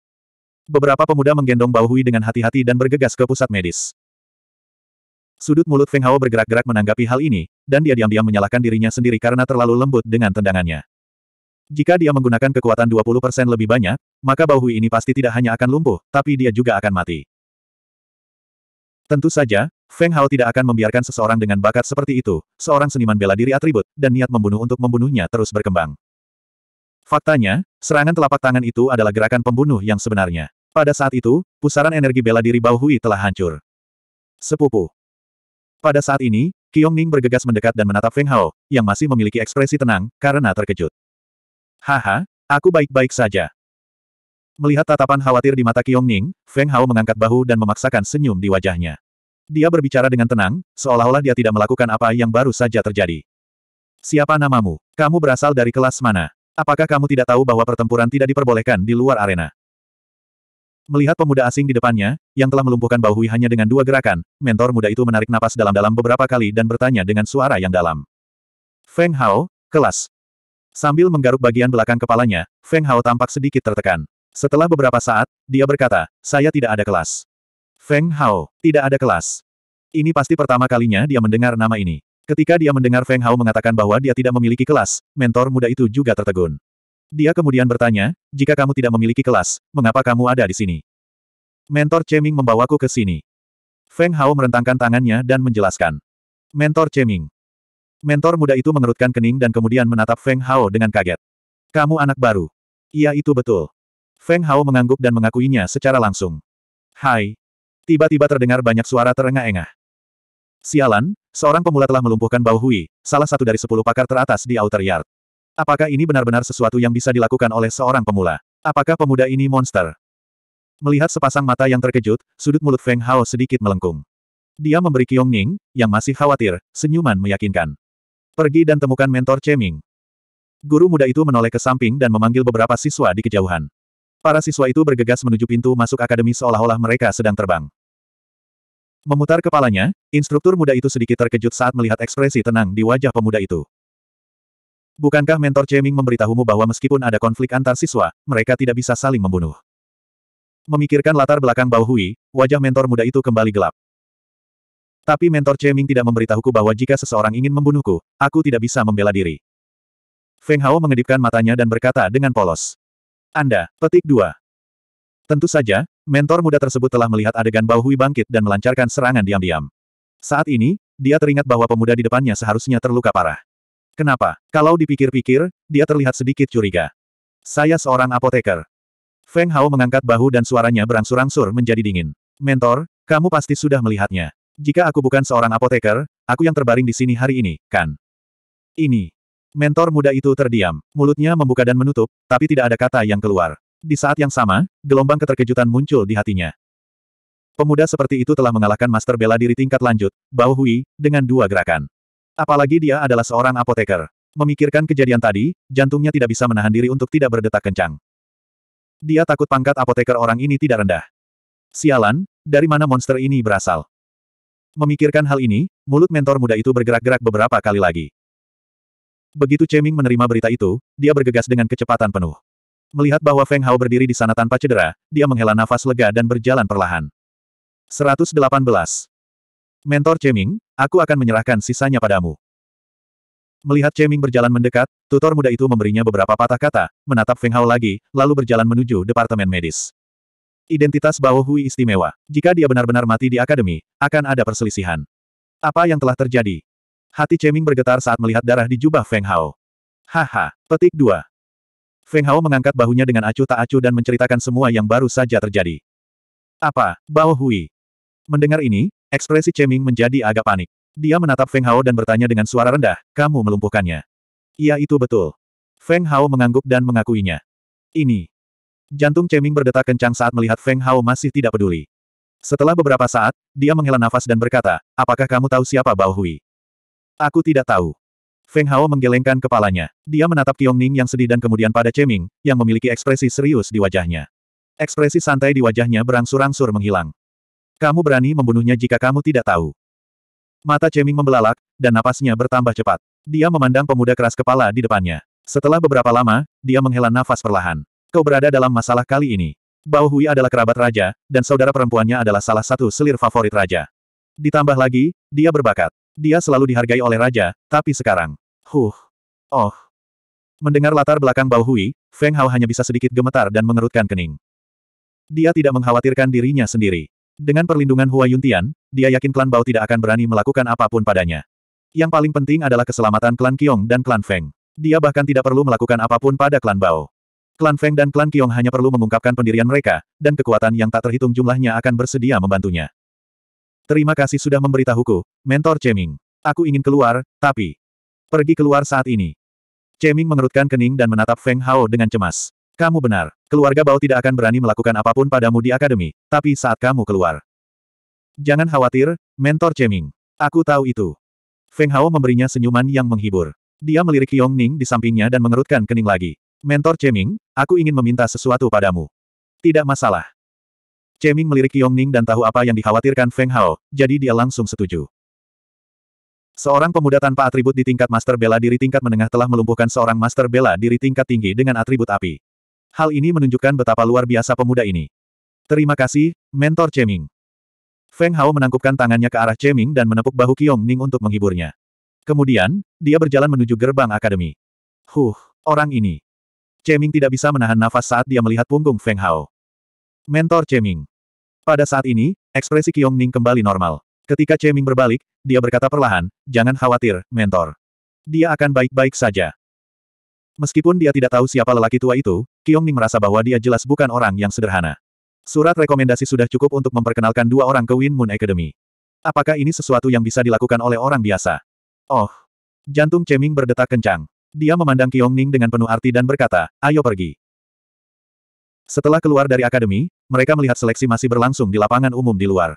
Beberapa pemuda menggendong Bao Hui dengan hati-hati dan bergegas ke pusat medis. Sudut mulut Feng Hao bergerak-gerak menanggapi hal ini, dan dia diam-diam menyalahkan dirinya sendiri karena terlalu lembut dengan tendangannya. Jika dia menggunakan kekuatan 20% lebih banyak, maka bau Hui ini pasti tidak hanya akan lumpuh, tapi dia juga akan mati. Tentu saja, Feng Hao tidak akan membiarkan seseorang dengan bakat seperti itu, seorang seniman bela diri atribut, dan niat membunuh untuk membunuhnya terus berkembang. Faktanya, serangan telapak tangan itu adalah gerakan pembunuh yang sebenarnya. Pada saat itu, pusaran energi bela diri bau Hui telah hancur. Sepupu, pada saat ini, Qiong Ning bergegas mendekat dan menatap Feng Hao, yang masih memiliki ekspresi tenang, karena terkejut. Haha, aku baik-baik saja. Melihat tatapan khawatir di mata Qiong Ning, Feng Hao mengangkat bahu dan memaksakan senyum di wajahnya. Dia berbicara dengan tenang, seolah-olah dia tidak melakukan apa yang baru saja terjadi. Siapa namamu? Kamu berasal dari kelas mana? Apakah kamu tidak tahu bahwa pertempuran tidak diperbolehkan di luar arena? Melihat pemuda asing di depannya, yang telah melumpuhkan Bao Hui hanya dengan dua gerakan, mentor muda itu menarik napas dalam-dalam beberapa kali dan bertanya dengan suara yang dalam. Feng Hao, kelas. Sambil menggaruk bagian belakang kepalanya, Feng Hao tampak sedikit tertekan. Setelah beberapa saat, dia berkata, saya tidak ada kelas. Feng Hao, tidak ada kelas. Ini pasti pertama kalinya dia mendengar nama ini. Ketika dia mendengar Feng Hao mengatakan bahwa dia tidak memiliki kelas, mentor muda itu juga tertegun. Dia kemudian bertanya, jika kamu tidak memiliki kelas, mengapa kamu ada di sini? Mentor Ceming membawaku ke sini. Feng Hao merentangkan tangannya dan menjelaskan. Mentor Ceming. Mentor muda itu mengerutkan kening dan kemudian menatap Feng Hao dengan kaget. Kamu anak baru. Iya itu betul. Feng Hao mengangguk dan mengakuinya secara langsung. Hai. Tiba-tiba terdengar banyak suara terengah-engah. Sialan, seorang pemula telah melumpuhkan Bao Hui, salah satu dari sepuluh pakar teratas di Outer Yard. Apakah ini benar-benar sesuatu yang bisa dilakukan oleh seorang pemula? Apakah pemuda ini monster? Melihat sepasang mata yang terkejut, sudut mulut Feng Hao sedikit melengkung. Dia memberi Qiong Ning, yang masih khawatir, senyuman meyakinkan. Pergi dan temukan mentor Ming. Guru muda itu menoleh ke samping dan memanggil beberapa siswa di kejauhan. Para siswa itu bergegas menuju pintu masuk akademi seolah-olah mereka sedang terbang. Memutar kepalanya, instruktur muda itu sedikit terkejut saat melihat ekspresi tenang di wajah pemuda itu. Bukankah mentor Cheming memberitahumu bahwa meskipun ada konflik antar siswa, mereka tidak bisa saling membunuh? Memikirkan latar belakang Bao Hui, wajah mentor muda itu kembali gelap. Tapi mentor Cheming tidak memberitahuku bahwa jika seseorang ingin membunuhku, aku tidak bisa membela diri. Feng Hao mengedipkan matanya dan berkata dengan polos. Anda, petik dua. Tentu saja, mentor muda tersebut telah melihat adegan Bao Hui bangkit dan melancarkan serangan diam-diam. Saat ini, dia teringat bahwa pemuda di depannya seharusnya terluka parah. Kenapa? Kalau dipikir-pikir, dia terlihat sedikit curiga. Saya seorang apoteker. Feng Hao mengangkat bahu dan suaranya berangsur-angsur menjadi dingin. Mentor, kamu pasti sudah melihatnya. Jika aku bukan seorang apoteker, aku yang terbaring di sini hari ini, kan? Ini. Mentor muda itu terdiam, mulutnya membuka dan menutup, tapi tidak ada kata yang keluar. Di saat yang sama, gelombang keterkejutan muncul di hatinya. Pemuda seperti itu telah mengalahkan master bela diri tingkat lanjut, Bao Hui, dengan dua gerakan. Apalagi dia adalah seorang apoteker. Memikirkan kejadian tadi, jantungnya tidak bisa menahan diri untuk tidak berdetak kencang. Dia takut pangkat apoteker orang ini tidak rendah. Sialan, dari mana monster ini berasal? Memikirkan hal ini, mulut mentor muda itu bergerak-gerak beberapa kali lagi. Begitu Ceming menerima berita itu, dia bergegas dengan kecepatan penuh. Melihat bahwa Feng Hao berdiri di sana tanpa cedera, dia menghela nafas lega dan berjalan perlahan. 118. Mentor Ceming, aku akan menyerahkan sisanya padamu. Melihat Ceming berjalan mendekat, tutor muda itu memberinya beberapa patah kata, menatap Feng Hao lagi, lalu berjalan menuju departemen medis. Identitas Bao Hui istimewa. Jika dia benar-benar mati di akademi, akan ada perselisihan. Apa yang telah terjadi? Hati Ceming bergetar saat melihat darah di jubah Feng Hao. Haha, petik dua. Feng Hao mengangkat bahunya dengan acuh tak acuh dan menceritakan semua yang baru saja terjadi. Apa, Bao Hui? Mendengar ini, Ekspresi Ceming menjadi agak panik. Dia menatap Feng Hao dan bertanya dengan suara rendah, kamu melumpuhkannya. Iya itu betul. Feng Hao mengangguk dan mengakuinya. Ini. Jantung Ceming berdetak kencang saat melihat Feng Hao masih tidak peduli. Setelah beberapa saat, dia menghela nafas dan berkata, apakah kamu tahu siapa Bao Hui? Aku tidak tahu. Feng Hao menggelengkan kepalanya. Dia menatap Qiong Ning yang sedih dan kemudian pada Ceming, yang memiliki ekspresi serius di wajahnya. Ekspresi santai di wajahnya berangsur-angsur menghilang. Kamu berani membunuhnya jika kamu tidak tahu. Mata Ceming membelalak, dan napasnya bertambah cepat. Dia memandang pemuda keras kepala di depannya. Setelah beberapa lama, dia menghela nafas perlahan. Kau berada dalam masalah kali ini. Bao Hui adalah kerabat raja, dan saudara perempuannya adalah salah satu selir favorit raja. Ditambah lagi, dia berbakat. Dia selalu dihargai oleh raja, tapi sekarang... Huh. Oh. Mendengar latar belakang Bao Hui, Feng Hao hanya bisa sedikit gemetar dan mengerutkan kening. Dia tidak mengkhawatirkan dirinya sendiri. Dengan perlindungan Hua Yuntian, dia yakin klan Bao tidak akan berani melakukan apapun padanya. Yang paling penting adalah keselamatan klan Qiong dan klan Feng. Dia bahkan tidak perlu melakukan apapun pada klan Bao. Klan Feng dan klan Qiong hanya perlu mengungkapkan pendirian mereka, dan kekuatan yang tak terhitung jumlahnya akan bersedia membantunya. Terima kasih sudah memberitahuku, mentor Ceming. Aku ingin keluar, tapi... Pergi keluar saat ini. Ceming mengerutkan kening dan menatap Feng Hao dengan cemas. Kamu benar. Keluarga Bao tidak akan berani melakukan apapun padamu di akademi, tapi saat kamu keluar. Jangan khawatir, mentor Ceming, Aku tahu itu. Feng Hao memberinya senyuman yang menghibur. Dia melirik Yong Ning di sampingnya dan mengerutkan kening lagi. Mentor Ceming, aku ingin meminta sesuatu padamu. Tidak masalah. Ceming melirik Yong Ning dan tahu apa yang dikhawatirkan Feng Hao, jadi dia langsung setuju. Seorang pemuda tanpa atribut di tingkat master bela diri tingkat menengah telah melumpuhkan seorang master bela diri tingkat tinggi dengan atribut api. Hal ini menunjukkan betapa luar biasa pemuda ini. Terima kasih, mentor Ceming. Feng Hao menangkupkan tangannya ke arah Ceming dan menepuk bahu Kiong Ning untuk menghiburnya. Kemudian, dia berjalan menuju gerbang akademi. Huh, orang ini. Ceming tidak bisa menahan nafas saat dia melihat punggung Feng Hao. Mentor Ceming. Pada saat ini, ekspresi Kiong Ning kembali normal. Ketika Ceming berbalik, dia berkata perlahan, jangan khawatir, mentor. Dia akan baik-baik saja. Meskipun dia tidak tahu siapa lelaki tua itu, Kiong Ning merasa bahwa dia jelas bukan orang yang sederhana. Surat rekomendasi sudah cukup untuk memperkenalkan dua orang ke Win Moon Academy. Apakah ini sesuatu yang bisa dilakukan oleh orang biasa? Oh. Jantung Ceming berdetak kencang. Dia memandang Kiong Ning dengan penuh arti dan berkata, ayo pergi. Setelah keluar dari akademi, mereka melihat seleksi masih berlangsung di lapangan umum di luar.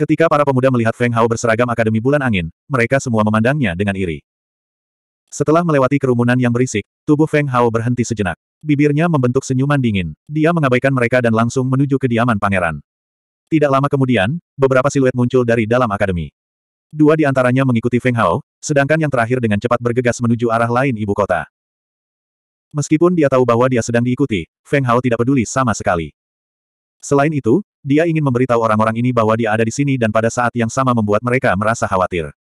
Ketika para pemuda melihat Feng Hao berseragam Akademi Bulan Angin, mereka semua memandangnya dengan iri. Setelah melewati kerumunan yang berisik, tubuh Feng Hao berhenti sejenak. Bibirnya membentuk senyuman dingin. Dia mengabaikan mereka dan langsung menuju kediaman pangeran. Tidak lama kemudian, beberapa siluet muncul dari dalam akademi. Dua di antaranya mengikuti Feng Hao, sedangkan yang terakhir dengan cepat bergegas menuju arah lain ibu kota. Meskipun dia tahu bahwa dia sedang diikuti, Feng Hao tidak peduli sama sekali. Selain itu, dia ingin memberitahu orang-orang ini bahwa dia ada di sini dan pada saat yang sama membuat mereka merasa khawatir.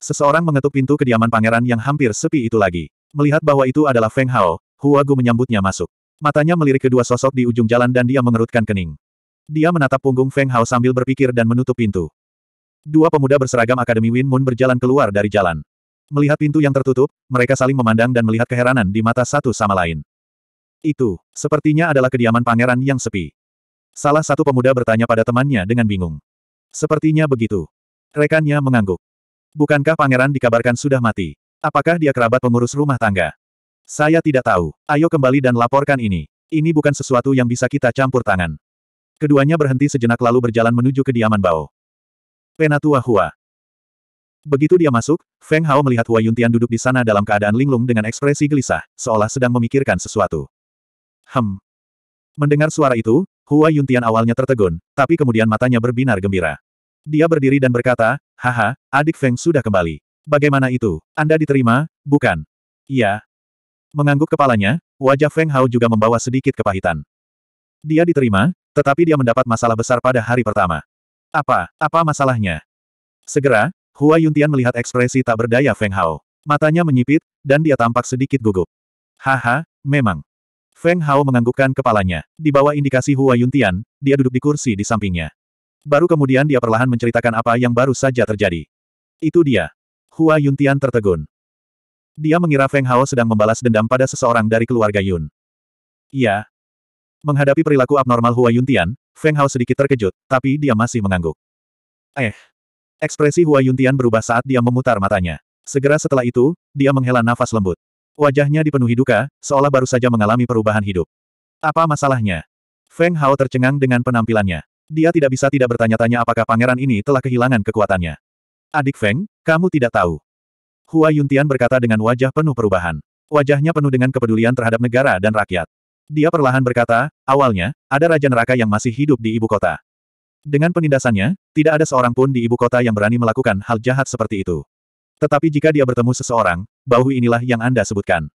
Seseorang mengetuk pintu kediaman pangeran yang hampir sepi itu lagi. Melihat bahwa itu adalah Feng Hao, Hua Gu menyambutnya masuk. Matanya melirik kedua sosok di ujung jalan dan dia mengerutkan kening. Dia menatap punggung Feng Hao sambil berpikir dan menutup pintu. Dua pemuda berseragam Akademi Win Moon berjalan keluar dari jalan. Melihat pintu yang tertutup, mereka saling memandang dan melihat keheranan di mata satu sama lain. Itu, sepertinya adalah kediaman pangeran yang sepi. Salah satu pemuda bertanya pada temannya dengan bingung. Sepertinya begitu. Rekannya mengangguk. Bukankah pangeran dikabarkan sudah mati? Apakah dia kerabat pengurus rumah tangga? Saya tidak tahu. Ayo kembali dan laporkan ini. Ini bukan sesuatu yang bisa kita campur tangan. Keduanya berhenti sejenak lalu berjalan menuju kediaman Bao. Penatua Hua. Begitu dia masuk, Feng Hao melihat Hua Yuntian duduk di sana dalam keadaan linglung dengan ekspresi gelisah, seolah sedang memikirkan sesuatu. Hem. Mendengar suara itu, Hua Yuntian awalnya tertegun, tapi kemudian matanya berbinar gembira. Dia berdiri dan berkata, Haha, adik Feng sudah kembali. Bagaimana itu? Anda diterima, bukan? Iya. Mengangguk kepalanya, wajah Feng Hao juga membawa sedikit kepahitan. Dia diterima, tetapi dia mendapat masalah besar pada hari pertama. Apa? Apa masalahnya? Segera, Hua Yuntian melihat ekspresi tak berdaya Feng Hao. Matanya menyipit, dan dia tampak sedikit gugup. Haha, memang. Feng Hao menganggukkan kepalanya. Di bawah indikasi Hua Yuntian, dia duduk di kursi di sampingnya. Baru kemudian dia perlahan menceritakan apa yang baru saja terjadi. Itu dia. Hua Yuntian tertegun. Dia mengira Feng Hao sedang membalas dendam pada seseorang dari keluarga Yun. Iya. Menghadapi perilaku abnormal Hua Yuntian, Feng Hao sedikit terkejut, tapi dia masih mengangguk. Eh. Ekspresi Hua Yuntian berubah saat dia memutar matanya. Segera setelah itu, dia menghela nafas lembut. Wajahnya dipenuhi duka, seolah baru saja mengalami perubahan hidup. Apa masalahnya? Feng Hao tercengang dengan penampilannya. Dia tidak bisa tidak bertanya-tanya apakah pangeran ini telah kehilangan kekuatannya. Adik Feng, kamu tidak tahu. Hua Yuntian berkata dengan wajah penuh perubahan. Wajahnya penuh dengan kepedulian terhadap negara dan rakyat. Dia perlahan berkata, awalnya, ada Raja Neraka yang masih hidup di ibu kota. Dengan penindasannya, tidak ada seorang pun di ibu kota yang berani melakukan hal jahat seperti itu. Tetapi jika dia bertemu seseorang, bau inilah yang Anda sebutkan.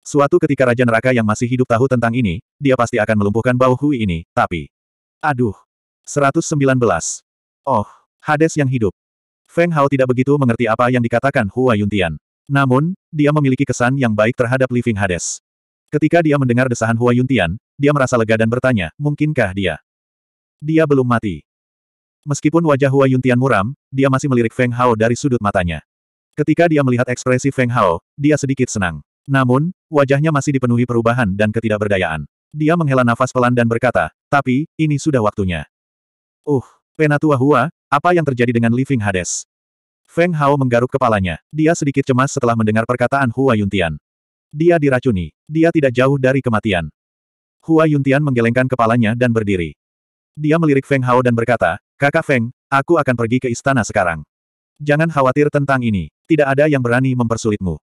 Suatu ketika Raja Neraka yang masih hidup tahu tentang ini, dia pasti akan melumpuhkan bau Hui ini, tapi... Aduh, 119. Oh, Hades yang hidup. Feng Hao tidak begitu mengerti apa yang dikatakan Hua Yuntian. Namun, dia memiliki kesan yang baik terhadap Living Hades. Ketika dia mendengar desahan Hua Yuntian, dia merasa lega dan bertanya, mungkinkah dia? Dia belum mati. Meskipun wajah Hua Yuntian muram, dia masih melirik Feng Hao dari sudut matanya. Ketika dia melihat ekspresi Feng Hao, dia sedikit senang. Namun, wajahnya masih dipenuhi perubahan dan ketidakberdayaan. Dia menghela nafas pelan dan berkata, tapi, ini sudah waktunya. Uh, Penatua Hua, apa yang terjadi dengan Living Hades? Feng Hao menggaruk kepalanya. Dia sedikit cemas setelah mendengar perkataan Hua Yuntian. Dia diracuni. Dia tidak jauh dari kematian. Hua Yuntian menggelengkan kepalanya dan berdiri. Dia melirik Feng Hao dan berkata, Kakak Feng, aku akan pergi ke istana sekarang. Jangan khawatir tentang ini. Tidak ada yang berani mempersulitmu.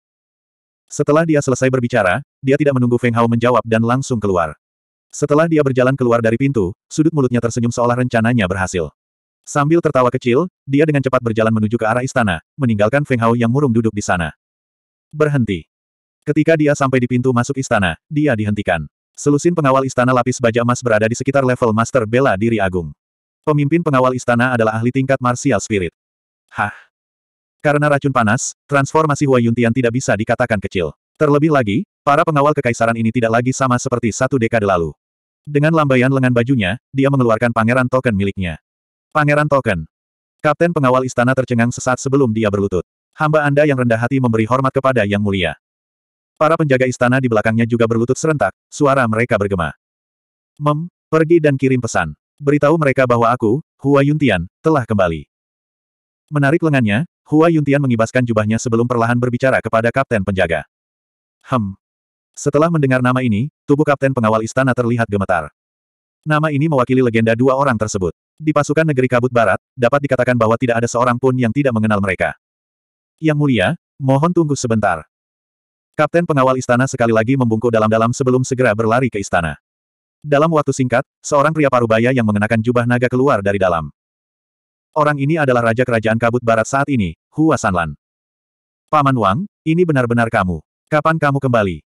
Setelah dia selesai berbicara, dia tidak menunggu Feng Hao menjawab dan langsung keluar. Setelah dia berjalan keluar dari pintu, sudut mulutnya tersenyum seolah rencananya berhasil. Sambil tertawa kecil, dia dengan cepat berjalan menuju ke arah istana, meninggalkan Feng Hao yang murung duduk di sana. Berhenti. Ketika dia sampai di pintu masuk istana, dia dihentikan. Selusin pengawal istana lapis baja emas berada di sekitar level Master Bela Diri Agung. Pemimpin pengawal istana adalah ahli tingkat martial spirit. Hah. Karena racun panas, transformasi Hua Yuntian tidak bisa dikatakan kecil. Terlebih lagi, para pengawal kekaisaran ini tidak lagi sama seperti satu dekade lalu. Dengan lambaian lengan bajunya, dia mengeluarkan pangeran token miliknya. Pangeran token. Kapten pengawal istana tercengang sesaat sebelum dia berlutut. Hamba Anda yang rendah hati memberi hormat kepada Yang Mulia. Para penjaga istana di belakangnya juga berlutut serentak, suara mereka bergema. Mem, pergi dan kirim pesan. Beritahu mereka bahwa aku, Hua Yuntian, telah kembali. Menarik lengannya, Hua Yuntian mengibaskan jubahnya sebelum perlahan berbicara kepada kapten penjaga. Hem, setelah mendengar nama ini, tubuh kapten pengawal istana terlihat gemetar. Nama ini mewakili legenda dua orang tersebut. Di pasukan negeri kabut barat, dapat dikatakan bahwa tidak ada seorang pun yang tidak mengenal mereka. Yang mulia, mohon tunggu sebentar. Kapten pengawal istana sekali lagi membungkuk dalam-dalam sebelum segera berlari ke istana. Dalam waktu singkat, seorang pria parubaya yang mengenakan jubah naga keluar dari dalam. Orang ini adalah Raja Kerajaan Kabut Barat saat ini, Hua Sanlan. Paman Wang, ini benar-benar kamu. Kapan kamu kembali?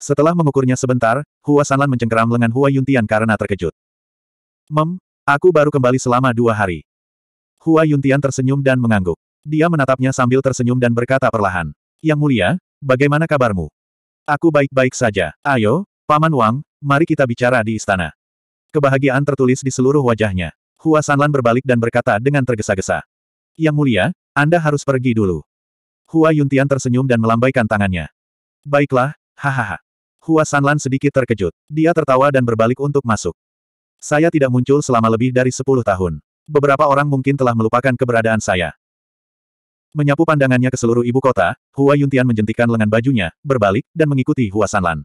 Setelah mengukurnya sebentar, Hua Sanlan mencengkeram lengan Hua Yuntian karena terkejut. Mem, aku baru kembali selama dua hari. Hua Yuntian tersenyum dan mengangguk. Dia menatapnya sambil tersenyum dan berkata perlahan. Yang mulia, bagaimana kabarmu? Aku baik-baik saja. Ayo, Paman Wang, mari kita bicara di istana. Kebahagiaan tertulis di seluruh wajahnya. Hua Sanlan berbalik dan berkata dengan tergesa-gesa. Yang mulia, Anda harus pergi dulu. Hua Yuntian tersenyum dan melambaikan tangannya. Baiklah, hahaha. Hua Sanlan sedikit terkejut. Dia tertawa dan berbalik untuk masuk. Saya tidak muncul selama lebih dari sepuluh tahun. Beberapa orang mungkin telah melupakan keberadaan saya. Menyapu pandangannya ke seluruh ibu kota, Hua Yuntian menjentikan lengan bajunya, berbalik, dan mengikuti Hua Sanlan.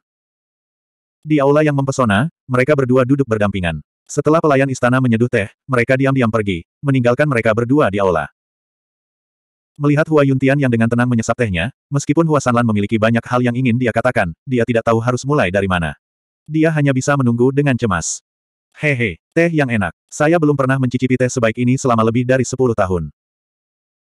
Di aula yang mempesona, mereka berdua duduk berdampingan. Setelah pelayan istana menyeduh teh, mereka diam-diam pergi, meninggalkan mereka berdua di aula. Melihat Hua Yuntian yang dengan tenang menyesap tehnya, meskipun Hua Sanlan memiliki banyak hal yang ingin dia katakan, dia tidak tahu harus mulai dari mana. Dia hanya bisa menunggu dengan cemas. Hehe, teh yang enak. Saya belum pernah mencicipi teh sebaik ini selama lebih dari 10 tahun.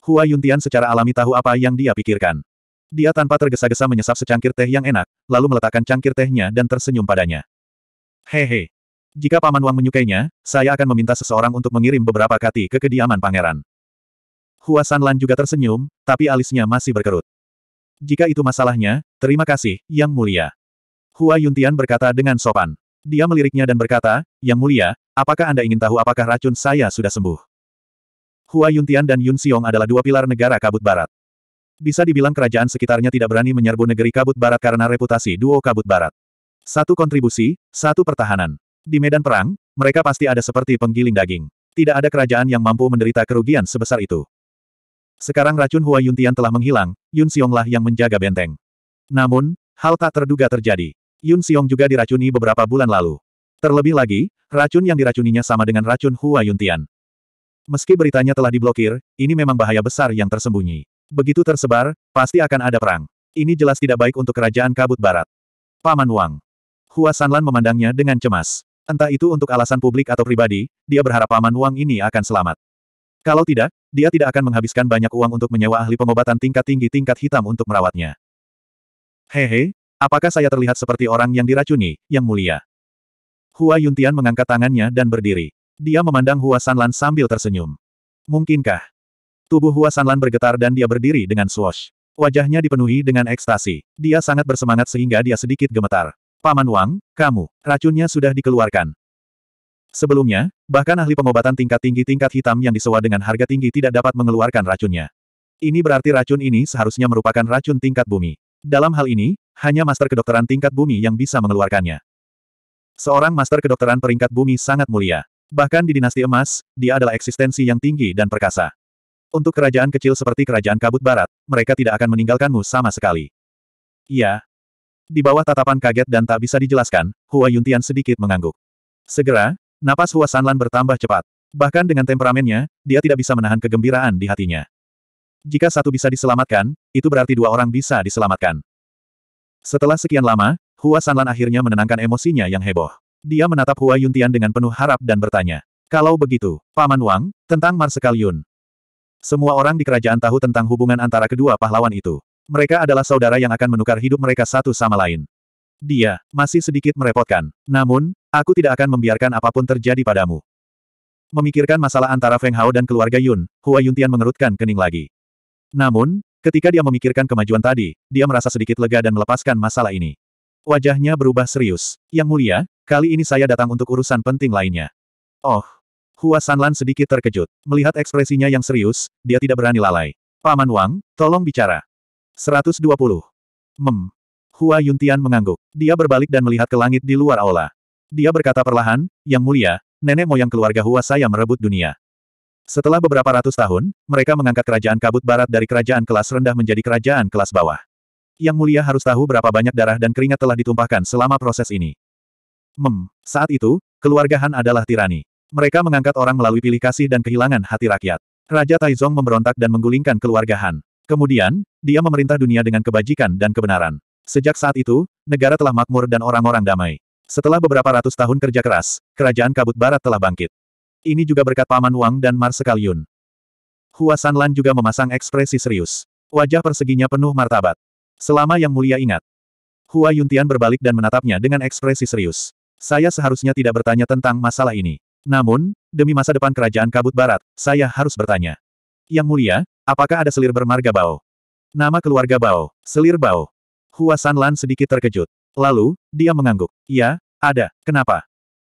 Hua Yuntian secara alami tahu apa yang dia pikirkan. Dia tanpa tergesa-gesa menyesap secangkir teh yang enak, lalu meletakkan cangkir tehnya dan tersenyum padanya. Hehe. Jika Paman Wang menyukainya, saya akan meminta seseorang untuk mengirim beberapa kati ke kediaman pangeran. Hua Sanlan juga tersenyum, tapi alisnya masih berkerut. Jika itu masalahnya, terima kasih, Yang Mulia. Hua Yuntian berkata dengan sopan. Dia meliriknya dan berkata, Yang Mulia, apakah Anda ingin tahu apakah racun saya sudah sembuh? Hua Yuntian dan Yun Xiong adalah dua pilar negara kabut barat. Bisa dibilang kerajaan sekitarnya tidak berani menyerbu negeri kabut barat karena reputasi duo kabut barat. Satu kontribusi, satu pertahanan. Di medan perang, mereka pasti ada seperti penggiling daging. Tidak ada kerajaan yang mampu menderita kerugian sebesar itu. Sekarang racun Hua Yuntian telah menghilang, Yun Xionglah yang menjaga benteng. Namun, hal tak terduga terjadi. Yun Xiong juga diracuni beberapa bulan lalu. Terlebih lagi, racun yang diracuninya sama dengan racun Hua Yuntian. Meski beritanya telah diblokir, ini memang bahaya besar yang tersembunyi. Begitu tersebar, pasti akan ada perang. Ini jelas tidak baik untuk kerajaan kabut barat. Paman Wang. Hua Sanlan memandangnya dengan cemas. Entah itu untuk alasan publik atau pribadi, dia berharap Paman Wang ini akan selamat. Kalau tidak, dia tidak akan menghabiskan banyak uang untuk menyewa ahli pengobatan tingkat tinggi tingkat hitam untuk merawatnya. Hehe, apakah saya terlihat seperti orang yang diracuni, yang mulia? Hua Yuntian mengangkat tangannya dan berdiri. Dia memandang Hua Sanlan sambil tersenyum. Mungkinkah? Tubuh Hua Sanlan bergetar dan dia berdiri dengan swash. Wajahnya dipenuhi dengan ekstasi. Dia sangat bersemangat sehingga dia sedikit gemetar. Paman Wang, kamu, racunnya sudah dikeluarkan. Sebelumnya, bahkan ahli pengobatan tingkat tinggi tingkat hitam yang disewa dengan harga tinggi tidak dapat mengeluarkan racunnya. Ini berarti racun ini seharusnya merupakan racun tingkat bumi. Dalam hal ini, hanya master kedokteran tingkat bumi yang bisa mengeluarkannya. Seorang master kedokteran peringkat bumi sangat mulia. Bahkan di dinasti emas, dia adalah eksistensi yang tinggi dan perkasa. Untuk kerajaan kecil seperti kerajaan kabut barat, mereka tidak akan meninggalkanmu sama sekali. Iya. Di bawah tatapan kaget dan tak bisa dijelaskan, Hua Yuntian sedikit mengangguk. Segera, Napas Hua Sanlan bertambah cepat. Bahkan dengan temperamennya, dia tidak bisa menahan kegembiraan di hatinya. Jika satu bisa diselamatkan, itu berarti dua orang bisa diselamatkan. Setelah sekian lama, Hua Sanlan akhirnya menenangkan emosinya yang heboh. Dia menatap Hua Yuntian dengan penuh harap dan bertanya. Kalau begitu, Paman Wang, tentang Marsekal Yun. Semua orang di kerajaan tahu tentang hubungan antara kedua pahlawan itu. Mereka adalah saudara yang akan menukar hidup mereka satu sama lain. Dia, masih sedikit merepotkan. Namun, aku tidak akan membiarkan apapun terjadi padamu. Memikirkan masalah antara Feng Hao dan keluarga Yun, Hua Yuntian mengerutkan kening lagi. Namun, ketika dia memikirkan kemajuan tadi, dia merasa sedikit lega dan melepaskan masalah ini. Wajahnya berubah serius. Yang mulia, kali ini saya datang untuk urusan penting lainnya. Oh. Hua Sanlan sedikit terkejut. Melihat ekspresinya yang serius, dia tidak berani lalai. Paman Wang, tolong bicara. 120. Mem, Hua Yuntian mengangguk. Dia berbalik dan melihat ke langit di luar aula. Dia berkata perlahan, Yang mulia, nenek moyang keluarga Hua saya merebut dunia. Setelah beberapa ratus tahun, mereka mengangkat kerajaan kabut barat dari kerajaan kelas rendah menjadi kerajaan kelas bawah. Yang mulia harus tahu berapa banyak darah dan keringat telah ditumpahkan selama proses ini. Mem, saat itu, keluarga Han adalah tirani. Mereka mengangkat orang melalui pilih kasih dan kehilangan hati rakyat. Raja Taizong memberontak dan menggulingkan keluarga Han. Kemudian, dia memerintah dunia dengan kebajikan dan kebenaran. Sejak saat itu, negara telah makmur dan orang-orang damai. Setelah beberapa ratus tahun kerja keras, kerajaan kabut barat telah bangkit. Ini juga berkat Paman Wang dan Marsekal Yun. Hua Sanlan juga memasang ekspresi serius. Wajah perseginya penuh martabat. Selama yang mulia ingat. Hua Yuntian berbalik dan menatapnya dengan ekspresi serius. Saya seharusnya tidak bertanya tentang masalah ini. Namun, demi masa depan kerajaan kabut barat, saya harus bertanya. Yang mulia, apakah ada selir bermarga Bao? Nama keluarga Bao, selir Bao. Hua Sanlan sedikit terkejut. Lalu, dia mengangguk. Ya, ada, kenapa?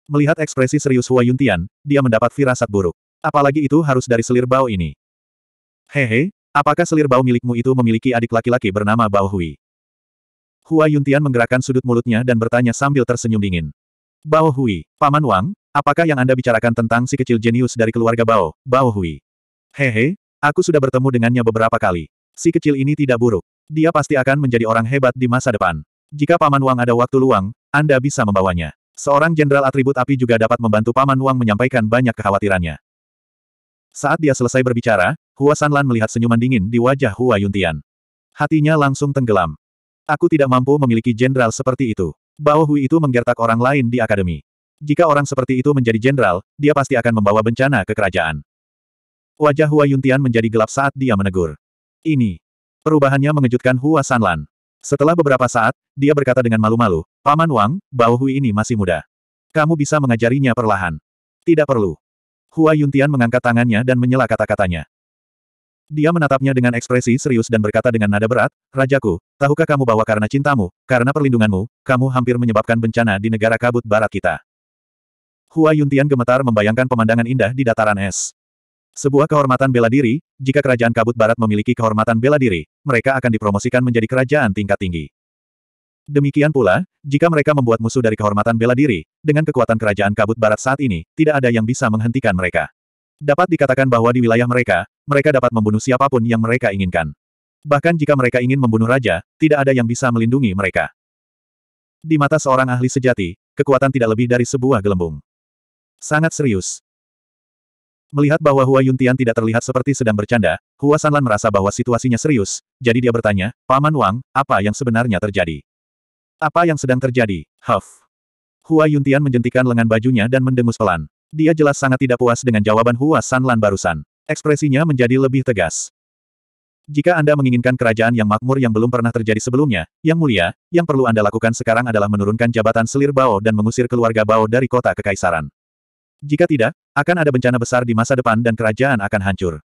Melihat ekspresi serius Hua Yuntian, dia mendapat firasat buruk. Apalagi itu harus dari selir bau ini. Hehe, apakah selir bau milikmu itu memiliki adik laki-laki bernama Bao Hui? Hua Yuntian menggerakkan sudut mulutnya dan bertanya sambil tersenyum dingin. Bao Hui, Paman Wang, apakah yang Anda bicarakan tentang si kecil jenius dari keluarga Bao, Bao Hui? Hehe, aku sudah bertemu dengannya beberapa kali. Si kecil ini tidak buruk. Dia pasti akan menjadi orang hebat di masa depan. Jika Paman Wang ada waktu luang, Anda bisa membawanya. Seorang jenderal atribut api juga dapat membantu Paman Wang menyampaikan banyak kekhawatirannya. Saat dia selesai berbicara, Hua Sanlan melihat senyuman dingin di wajah Hua Yuntian. Hatinya langsung tenggelam. Aku tidak mampu memiliki jenderal seperti itu. Bao Hui itu menggertak orang lain di akademi. Jika orang seperti itu menjadi jenderal, dia pasti akan membawa bencana ke kerajaan. Wajah Hua Yuntian menjadi gelap saat dia menegur. Ini, Perubahannya mengejutkan Hua Sanlan. Setelah beberapa saat, dia berkata dengan malu-malu, Paman Wang, Bao Hui ini masih muda. Kamu bisa mengajarinya perlahan. Tidak perlu. Hua Yuntian mengangkat tangannya dan menyela kata-katanya. Dia menatapnya dengan ekspresi serius dan berkata dengan nada berat, Rajaku, tahukah kamu bahwa karena cintamu, karena perlindunganmu, kamu hampir menyebabkan bencana di negara kabut barat kita. Hua Yuntian gemetar membayangkan pemandangan indah di dataran es. Sebuah kehormatan bela diri, jika kerajaan kabut barat memiliki kehormatan bela diri, mereka akan dipromosikan menjadi kerajaan tingkat tinggi. Demikian pula, jika mereka membuat musuh dari kehormatan bela diri, dengan kekuatan kerajaan kabut barat saat ini, tidak ada yang bisa menghentikan mereka. Dapat dikatakan bahwa di wilayah mereka, mereka dapat membunuh siapapun yang mereka inginkan. Bahkan jika mereka ingin membunuh raja, tidak ada yang bisa melindungi mereka. Di mata seorang ahli sejati, kekuatan tidak lebih dari sebuah gelembung. Sangat serius. Melihat bahwa Hua Yuntian tidak terlihat seperti sedang bercanda, Hua Sanlan merasa bahwa situasinya serius, jadi dia bertanya, Paman Wang, apa yang sebenarnya terjadi? Apa yang sedang terjadi? Huff. Hua Yuntian menjentikan lengan bajunya dan mendengus pelan. Dia jelas sangat tidak puas dengan jawaban Hua Sanlan barusan. Ekspresinya menjadi lebih tegas. Jika Anda menginginkan kerajaan yang makmur yang belum pernah terjadi sebelumnya, yang mulia, yang perlu Anda lakukan sekarang adalah menurunkan jabatan selir Bao dan mengusir keluarga Bao dari kota kekaisaran. Jika tidak, akan ada bencana besar di masa depan dan kerajaan akan hancur.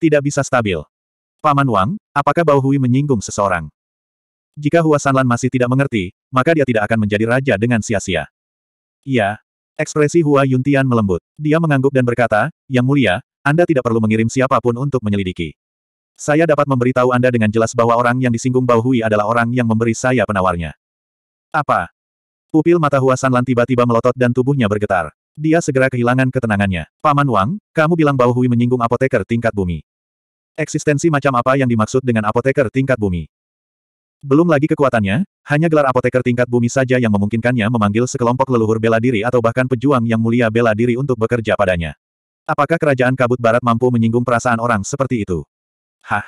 Tidak bisa stabil. Paman Wang, apakah Bao Hui menyinggung seseorang? Jika Hua Sanlan masih tidak mengerti, maka dia tidak akan menjadi raja dengan sia-sia. Iya. Ekspresi Hua Yuntian melembut. Dia mengangguk dan berkata, Yang mulia, Anda tidak perlu mengirim siapapun untuk menyelidiki. Saya dapat memberitahu Anda dengan jelas bahwa orang yang disinggung Bao Hui adalah orang yang memberi saya penawarnya. Apa? Pupil mata Hua Sanlan tiba-tiba melotot dan tubuhnya bergetar dia segera kehilangan ketenangannya. Paman Wang, kamu bilang bahwa Hui menyinggung apoteker tingkat bumi. Eksistensi macam apa yang dimaksud dengan apoteker tingkat bumi? Belum lagi kekuatannya, hanya gelar apoteker tingkat bumi saja yang memungkinkannya memanggil sekelompok leluhur bela diri atau bahkan pejuang yang mulia bela diri untuk bekerja padanya. Apakah kerajaan kabut barat mampu menyinggung perasaan orang seperti itu? Hah?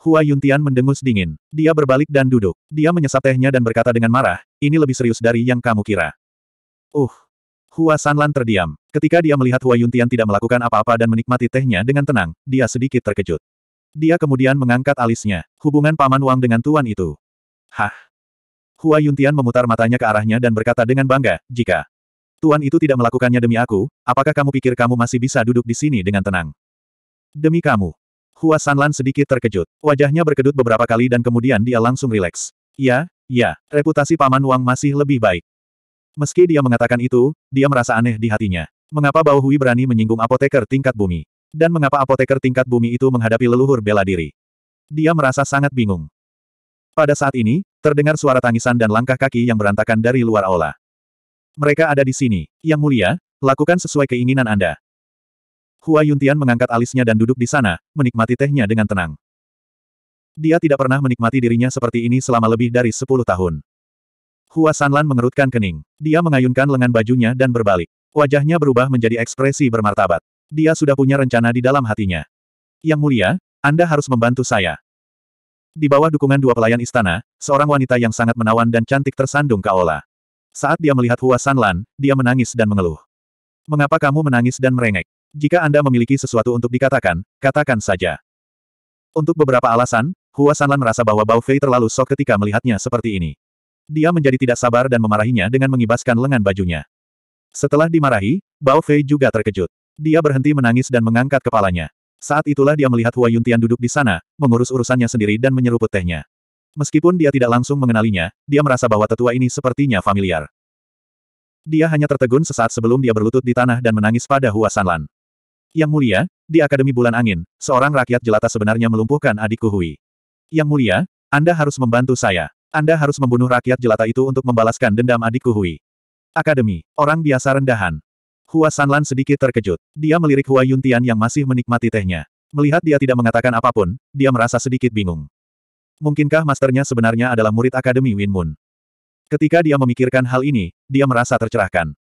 Hua Yuntian mendengus dingin. Dia berbalik dan duduk. Dia menyesap tehnya dan berkata dengan marah, ini lebih serius dari yang kamu kira. Uh, Hua Sanlan terdiam. Ketika dia melihat Hua Yuntian tidak melakukan apa-apa dan menikmati tehnya dengan tenang, dia sedikit terkejut. Dia kemudian mengangkat alisnya. Hubungan Paman Wang dengan Tuan itu. Hah? Hua Yuntian memutar matanya ke arahnya dan berkata dengan bangga, jika Tuan itu tidak melakukannya demi aku, apakah kamu pikir kamu masih bisa duduk di sini dengan tenang? Demi kamu. Hua Sanlan sedikit terkejut. Wajahnya berkedut beberapa kali dan kemudian dia langsung rileks. Ya, ya, reputasi Paman Wang masih lebih baik. Meski dia mengatakan itu, dia merasa aneh di hatinya. Mengapa Bao Hui berani menyinggung apoteker tingkat bumi? Dan mengapa apoteker tingkat bumi itu menghadapi leluhur bela diri? Dia merasa sangat bingung. Pada saat ini, terdengar suara tangisan dan langkah kaki yang berantakan dari luar aula. Mereka ada di sini. Yang mulia, lakukan sesuai keinginan Anda. Hua Yuntian mengangkat alisnya dan duduk di sana, menikmati tehnya dengan tenang. Dia tidak pernah menikmati dirinya seperti ini selama lebih dari sepuluh tahun. Hua Sanlan mengerutkan kening. Dia mengayunkan lengan bajunya dan berbalik. Wajahnya berubah menjadi ekspresi bermartabat. Dia sudah punya rencana di dalam hatinya. Yang mulia, Anda harus membantu saya. Di bawah dukungan dua pelayan istana, seorang wanita yang sangat menawan dan cantik tersandung ke Kaola. Saat dia melihat Hua Sanlan, dia menangis dan mengeluh. Mengapa kamu menangis dan merengek? Jika Anda memiliki sesuatu untuk dikatakan, katakan saja. Untuk beberapa alasan, Hua Sanlan merasa bahwa Bao Fei terlalu sok ketika melihatnya seperti ini. Dia menjadi tidak sabar dan memarahinya dengan mengibaskan lengan bajunya. Setelah dimarahi, Bao Fei juga terkejut. Dia berhenti menangis dan mengangkat kepalanya. Saat itulah dia melihat Hua Yuntian duduk di sana, mengurus urusannya sendiri dan menyeruput tehnya. Meskipun dia tidak langsung mengenalinya, dia merasa bahwa tetua ini sepertinya familiar. Dia hanya tertegun sesaat sebelum dia berlutut di tanah dan menangis pada Hua Sanlan. Yang mulia, di Akademi Bulan Angin, seorang rakyat jelata sebenarnya melumpuhkan adikku Hui. Yang mulia, Anda harus membantu saya. Anda harus membunuh rakyat jelata itu untuk membalaskan dendam adikku Hui. Akademi, orang biasa rendahan. Hua Sanlan sedikit terkejut. Dia melirik Hua Yuntian yang masih menikmati tehnya. Melihat dia tidak mengatakan apapun, dia merasa sedikit bingung. Mungkinkah masternya sebenarnya adalah murid Akademi Win Moon? Ketika dia memikirkan hal ini, dia merasa tercerahkan.